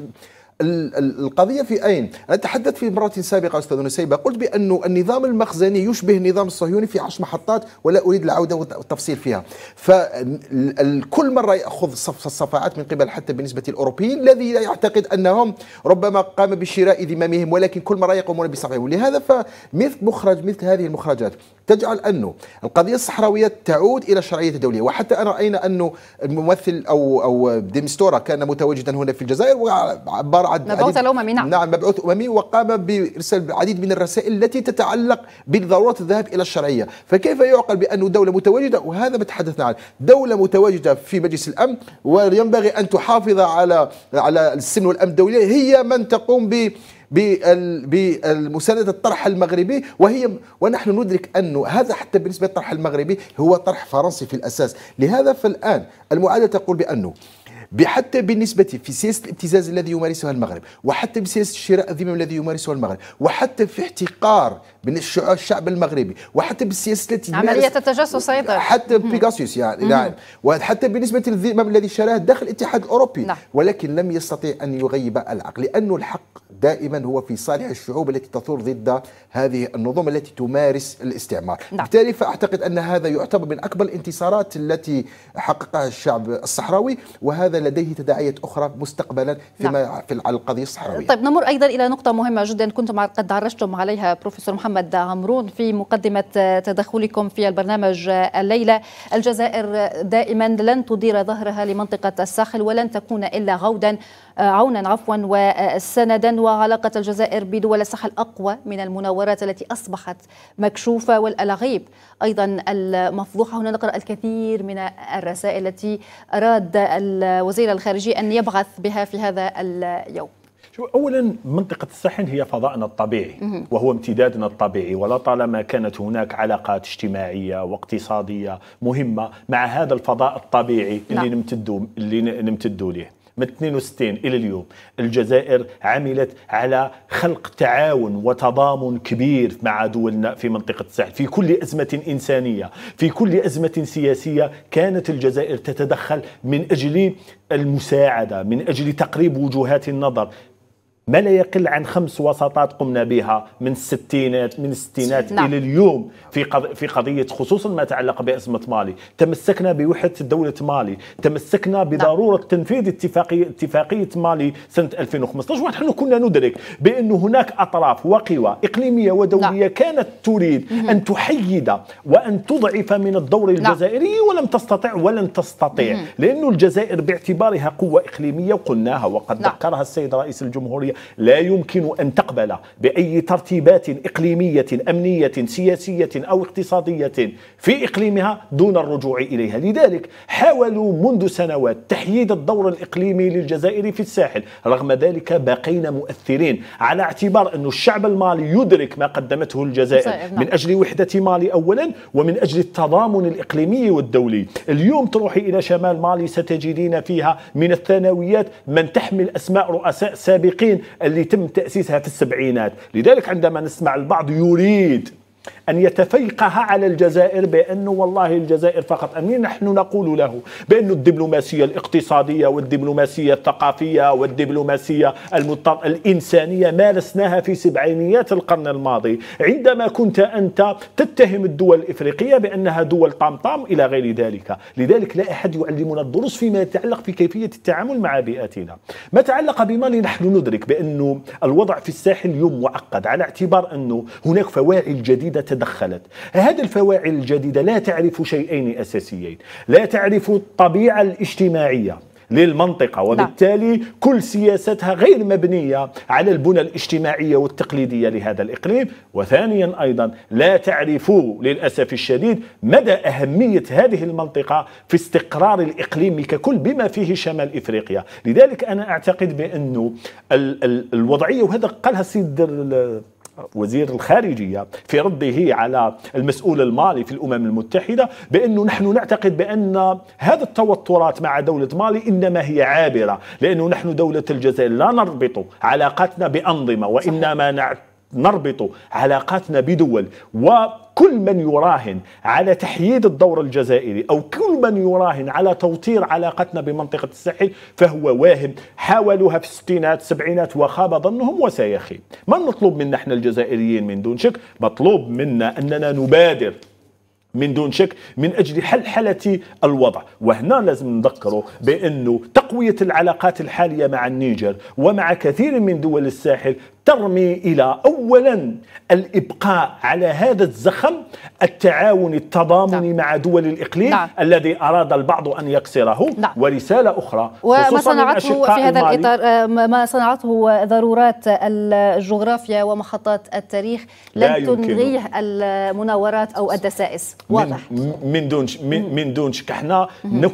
B: القضية في أين؟ أنا تحدثت في مرة سابقة أستاذ نسيبة قلت بأن النظام المخزني يشبه النظام الصهيوني في عشر محطات ولا أريد العودة والتفصيل فيها فكل مرة يأخذ صف الصفعات من قبل حتى بالنسبة للأوروبيين الذي يعتقد أنهم ربما قام بشراء ذمامهم ولكن كل مرة يقومون بصفعهم لهذا فمثل مخرج مثل هذه المخرجات تجعل انه القضيه الصحراويه تعود الى الشرعيه الدوليه وحتى أنا راينا انه الممثل او او ديمستورا كان متواجدا هنا في الجزائر وعبر عن مبعوث الاممي نعم نعم مبعوث اممي وقام بارسال العديد من الرسائل التي تتعلق بضروره الذهاب الى الشرعيه فكيف يعقل بانه دوله متواجده وهذا ما تحدثنا عنه دوله متواجده في مجلس الامن وينبغي ان تحافظ على على السن والامن الدوليه هي من تقوم ب بالمساندة الطرح المغربي وهي ونحن ندرك أن هذا حتى بالنسبة للطرح المغربي هو طرح فرنسي في الأساس لهذا فالآن المعادلة تقول بأنه حتى بالنسبة في سياسة الابتزاز الذي يمارسها المغرب وحتى بسياسة شراء الذمم الذي يمارسها المغرب وحتى في احتقار من الشعب المغربي وحتى بالسياسة التي عملية التجسس أيضا حتى بيغاسوس يعني نعم وحتى بالنسبة للذمم الذي شراه داخل الاتحاد الأوروبي نعم. ولكن لم يستطيع أن يغيب العقل لأن الحق دائما هو في صالح الشعوب التي تثور ضد هذه النظم التي تمارس الاستعمار نعم. بالتالي فأعتقد أن هذا يعتبر من أكبر الانتصارات التي حققها الشعب الصحراوي وهذا لديه تداعيات أخرى مستقبلا فيما نعم. في القضية الصحراوية طيب
A: نمر أيضا إلى نقطة مهمة جدا كنتم قد عرجتم عليها بروفيسور محمد عمرون في مقدمة تدخلكم في البرنامج الليلة الجزائر دائما لن تدير ظهرها لمنطقة الساحل ولن تكون إلا غودا عونا عفوا وسندا وعلاقة الجزائر بدول الساحل أقوى من المناورات التي أصبحت مكشوفة والألغيب أيضا المفضوحة هنا نقرأ الكثير من الرسائل التي أراد الوزير وزير الخارجية أن يبعث بها في هذا اليوم
C: شو اولا منطقه الصحن هي فضاءنا الطبيعي وهو امتدادنا الطبيعي ولطالما كانت هناك علاقات اجتماعيه واقتصاديه مهمه مع هذا الفضاء الطبيعي اللي نعم. نمتدوا اللي نمتدوا ليه من 62 إلى اليوم الجزائر عملت على خلق تعاون وتضامن كبير مع دولنا في منطقة الساحل في كل أزمة إنسانية في كل أزمة سياسية كانت الجزائر تتدخل من أجل المساعدة من أجل تقريب وجهات النظر ما لا يقل عن خمس وساطات قمنا بها من الستينات من الستينات نعم. الى اليوم في في قضيه خصوصا ما تعلق بازمه مالي، تمسكنا بوحده دوله مالي، تمسكنا نعم. بضروره نعم. تنفيذ اتفاقيه اتفاقيه مالي سنه 2015 ونحن كنا ندرك بان هناك اطراف وقوى اقليميه نعم. ودوليه نعم. كانت تريد مم. ان تحيد وان تضعف من الدور نعم. الجزائري نعم. ولم تستطع ولن تستطيع، لانه الجزائر باعتبارها قوه اقليميه وقلناها وقد نعم. ذكرها السيد رئيس الجمهوريه لا يمكن أن تقبل بأي ترتيبات إقليمية أمنية سياسية أو اقتصادية في إقليمها دون الرجوع إليها لذلك حاولوا منذ سنوات تحييد الدور الإقليمي للجزائر في الساحل رغم ذلك بقينا مؤثرين على اعتبار أن الشعب المالي يدرك ما قدمته الجزائر نعم. من أجل وحدة مالي أولا ومن أجل التضامن الإقليمي والدولي اليوم تروحي إلى شمال مالي ستجدين فيها من الثانويات من تحمل أسماء رؤساء سابقين اللي تم تأسيسها في السبعينات لذلك عندما نسمع البعض يريد أن يتفيقه على الجزائر بأنه والله الجزائر فقط أمين نحن نقول له بأن الدبلوماسية الاقتصادية والدبلوماسية الثقافية والدبلوماسية المتط... الإنسانية مارسناها في سبعينيات القرن الماضي عندما كنت أنت تتهم الدول الإفريقية بأنها دول طامطام إلى غير ذلك لذلك لا أحد يعلمنا الدروس فيما يتعلق في كيفية التعامل مع بيئتنا ما تعلق بمالي نحن ندرك بأنه الوضع في الساحل اليوم معقد على اعتبار أنه هناك فواعل جديدة الجديدة تدخلت هذه الفواعل الجديدة لا تعرف شيئين أساسيين لا تعرف الطبيعة الاجتماعية للمنطقة نعم. وبالتالي كل سياستها غير مبنية على البنى الاجتماعية والتقليدية لهذا الإقليم وثانيا أيضا لا تعرف للأسف الشديد مدى أهمية هذه المنطقة في استقرار الإقليم ككل بما فيه شمال إفريقيا لذلك أنا أعتقد بأنه الوضعية وهذا قالها السيد وزير الخارجية في رده على المسؤول المالي في الأمم المتحدة بأنه نحن نعتقد بأن هذه التوترات مع دولة مالي إنما هي عابرة لأنه نحن دولة الجزائر لا نربط علاقاتنا بأنظمة وإنما نربط علاقاتنا بدول و كل من يراهن على تحييد الدور الجزائري أو كل من يراهن على توطير علاقتنا بمنطقة الساحل فهو واهم حاولوها في الستينات السبعينات وخاب ظنهم وسيخيب ما نطلب منا احنا الجزائريين من دون شك مطلوب منا أننا نبادر من دون شك من اجل حلحله الوضع وهنا لازم نذكره بانه تقويه العلاقات الحاليه مع النيجر ومع كثير من دول الساحل ترمي الى اولا الابقاء على هذا الزخم التعاون التضامني نعم. مع دول الاقليم نعم. الذي اراد البعض ان يكسره نعم. ورساله اخرى وما صنعته في هذا المالي. الاطار
A: آه، ما صنعته ضرورات الجغرافيا ومخطات التاريخ لن تنغيه المناورات او الدسائس
C: واضح من, من دون من, من دون شك احنا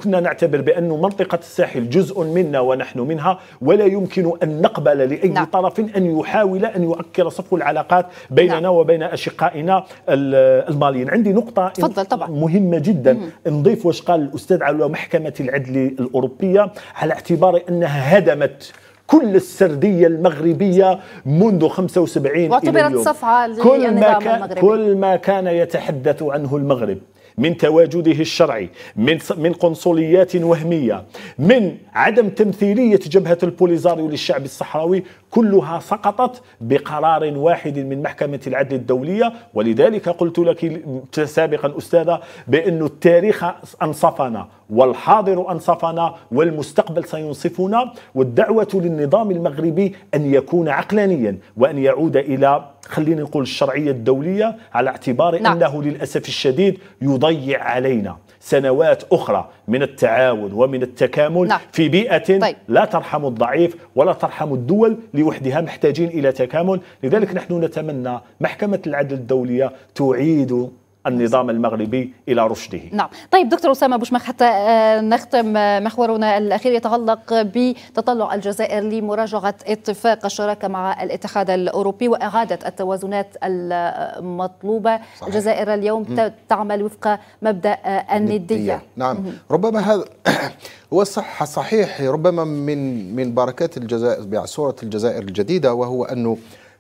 C: كنا نعتبر بانه منطقه الساحل جزء منا ونحن منها ولا يمكن ان نقبل لاي نعم. طرف ان يحاول يحاول أن يؤكر صفو العلاقات بيننا نعم. وبين أشقائنا الماليين عندي نقطة تفضل طبعا مهمة جدا مم. نضيف واش قال الأستاذ على محكمة العدل الأوروبية على اعتبار أنها هدمت كل السرديه المغربيه منذ 75 واعتبرت صفعه كل ما كان المغربي. كل ما كان يتحدث عنه المغرب من تواجده الشرعي من من قنصليات وهميه من عدم تمثيليه جبهه البوليزاريو للشعب الصحراوي كلها سقطت بقرار واحد من محكمه العدل الدوليه ولذلك قلت لك سابقا استاذه بان التاريخ انصفنا والحاضر انصفنا والمستقبل سينصفنا والدعوه للنظام المغربي ان يكون عقلانيا وان يعود الى خليني نقول الشرعية الدولية على اعتبار نعم. أنه للأسف الشديد يضيع علينا سنوات أخرى من التعاون ومن التكامل نعم. في بيئة طيب. لا ترحم الضعيف ولا ترحم الدول لوحدها محتاجين إلى تكامل لذلك نحن نتمنى محكمة العدل الدولية تعيد النظام المغربي إلى رشده
A: نعم طيب دكتور أسامة بوشمخ حتى آه، نختم آه، محورنا الأخير يتعلق بتطلع الجزائر لمراجعة اتفاق الشراكة مع الاتحاد الأوروبي وإعادة التوازنات المطلوبة صحيح. الجزائر اليوم م. تعمل وفق مبدأ آه، الندية نعم م.
B: ربما هذا [clears throat] هو صح صحيح ربما من من بركات الجزائر بصورة الجزائر الجديدة وهو أنه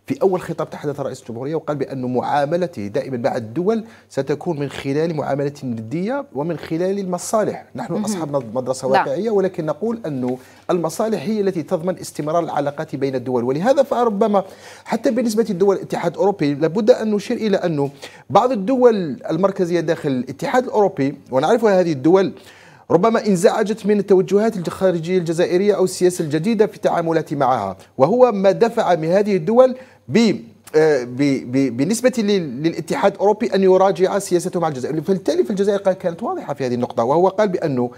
B: في أول خطاب تحدث رئيس الجمهورية وقال بأن معاملته دائما مع الدول ستكون من خلال معاملة ندية ومن خلال المصالح نحن أصحاب مدرسة نعم. واقعية ولكن نقول أن المصالح هي التي تضمن استمرار العلاقات بين الدول ولهذا فربما حتى بالنسبة لدول الاتحاد الأوروبي لابد أن نشير إلى أنه بعض الدول المركزية داخل الاتحاد الأوروبي ونعرفها هذه الدول ربما انزعجت من التوجهات الخارجية الجزائرية أو السياسة الجديدة في تعاملاتي معها وهو ما دفع من هذه الدول بنسبة آه، للاتحاد الأوروبي أن يراجع سياسته مع الجزائر فبالتالي الجزائر كانت واضحة في هذه النقطة وهو قال بأنه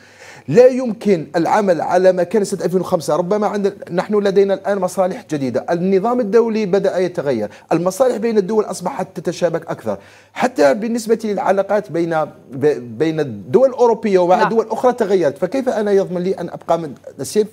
B: لا يمكن العمل على ما كان سنة 2005 ربما عندنا نحن لدينا الآن مصالح جديدة النظام الدولي بدأ يتغير المصالح بين الدول أصبحت تتشابك أكثر حتى بالنسبة للعلاقات بين بين الدول الأوروبية ومع لا. نعم. دول أخرى تغيرت فكيف أنا يضمن لي أن أبقى من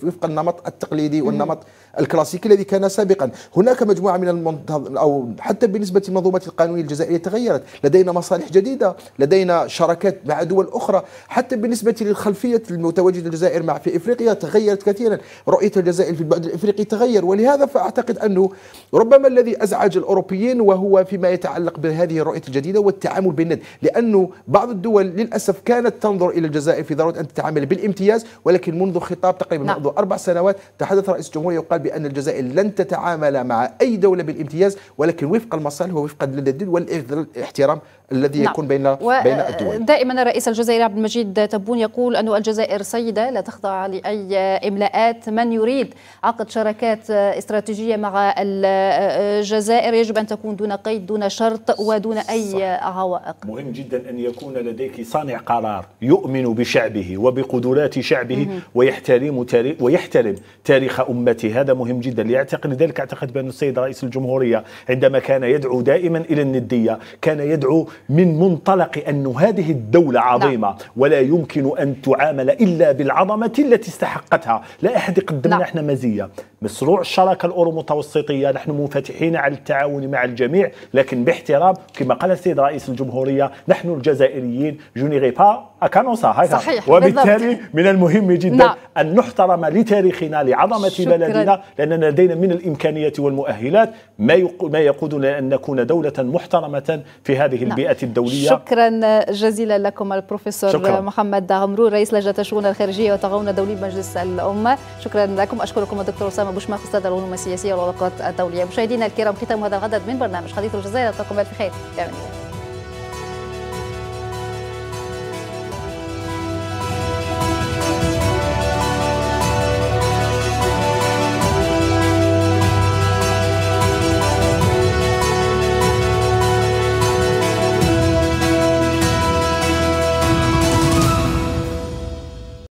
B: وفق النمط التقليدي والنمط م. الكلاسيكي الذي كان سابقا هناك مجموعة من المنتظ... أو حتى بالنسبة لمنظومة القانونية الجزائرية تغيرت لدينا مصالح جديدة لدينا شراكات مع دول أخرى حتى بالنسبة للخلفية المتواجدة الجزائر مع في إفريقيا تغيرت كثيرا رؤية الجزائر في البعد الإفريقي تغير ولهذا فأعتقد أنه ربما الذي أزعج الأوروبيين وهو فيما يتعلق بهذه الرؤية الجديدة والتعامل بالند لأنه بعض الدول للأسف كانت تنظر إلى الجزائر في ضرورة أن تتعامل بالامتياز ولكن منذ خطاب تقريبا نعم. منذ أربع سنوات تحدث رئيس الجمهورية وقال بأن الجزائر لن تتعامل مع أي دولة بالامتياز ولكن وفق المصالح ووفق الدين والاحترام الذي نعم. يكون بين بين آه، الدول
A: دائما الرئيس الجزائري عبد المجيد تبون يقول أن الجزائر سيدة لا تخضع لأي إملاءات من يريد عقد شراكات استراتيجية مع الجزائر يجب أن تكون دون قيد دون شرط ودون أي صح. عوائق
C: مهم جدا أن يكون لديك صانع قرار يؤمن بشعبه وبقدرات شعبه ويحترم تاريخ ويحترم تاريخ أمته هذا مهم جدا ليعتقد لذلك اعتقد بأن السيد رئيس الجمهورية عندما كان يدعو دائما إلى الندية كان يدعو من منطلق أن هذه الدولة نعم. عظيمة نعم. ولا يمكن أن تعامل إلا بالعظمة التي استحقتها لا أحد يقدم نعم. مزية مشروع الشراكة الأورو متوسطية نحن منفتحين على التعاون مع الجميع لكن باحترام كما قال السيد رئيس الجمهورية نحن الجزائريين جوني غيبا آه، كانوا صحيح وبالتالي بالضبط. من المهم جدا نعم. أن نحترم لتاريخنا لعظمة شكرا. بلدنا لأننا لدينا من الإمكانية والمؤهلات ما ما يقودنا أن نكون دولة محترمة في هذه نعم. البيئة الدولية
A: شكرا جزيلا لكم البروفيسور شكرا. محمد عمرو رئيس لجنة الشؤون الخارجية والتعاون الدولي بمجلس الأمة شكرا لكم أشكركم الدكتور أسامة بوشماخ أستاذ العلوم السياسية والعلاقات الدولية مشاهدينا الكرام ختام هذا الغدد من برنامج حديث الجزائر ألقاكم بألف خير في يعني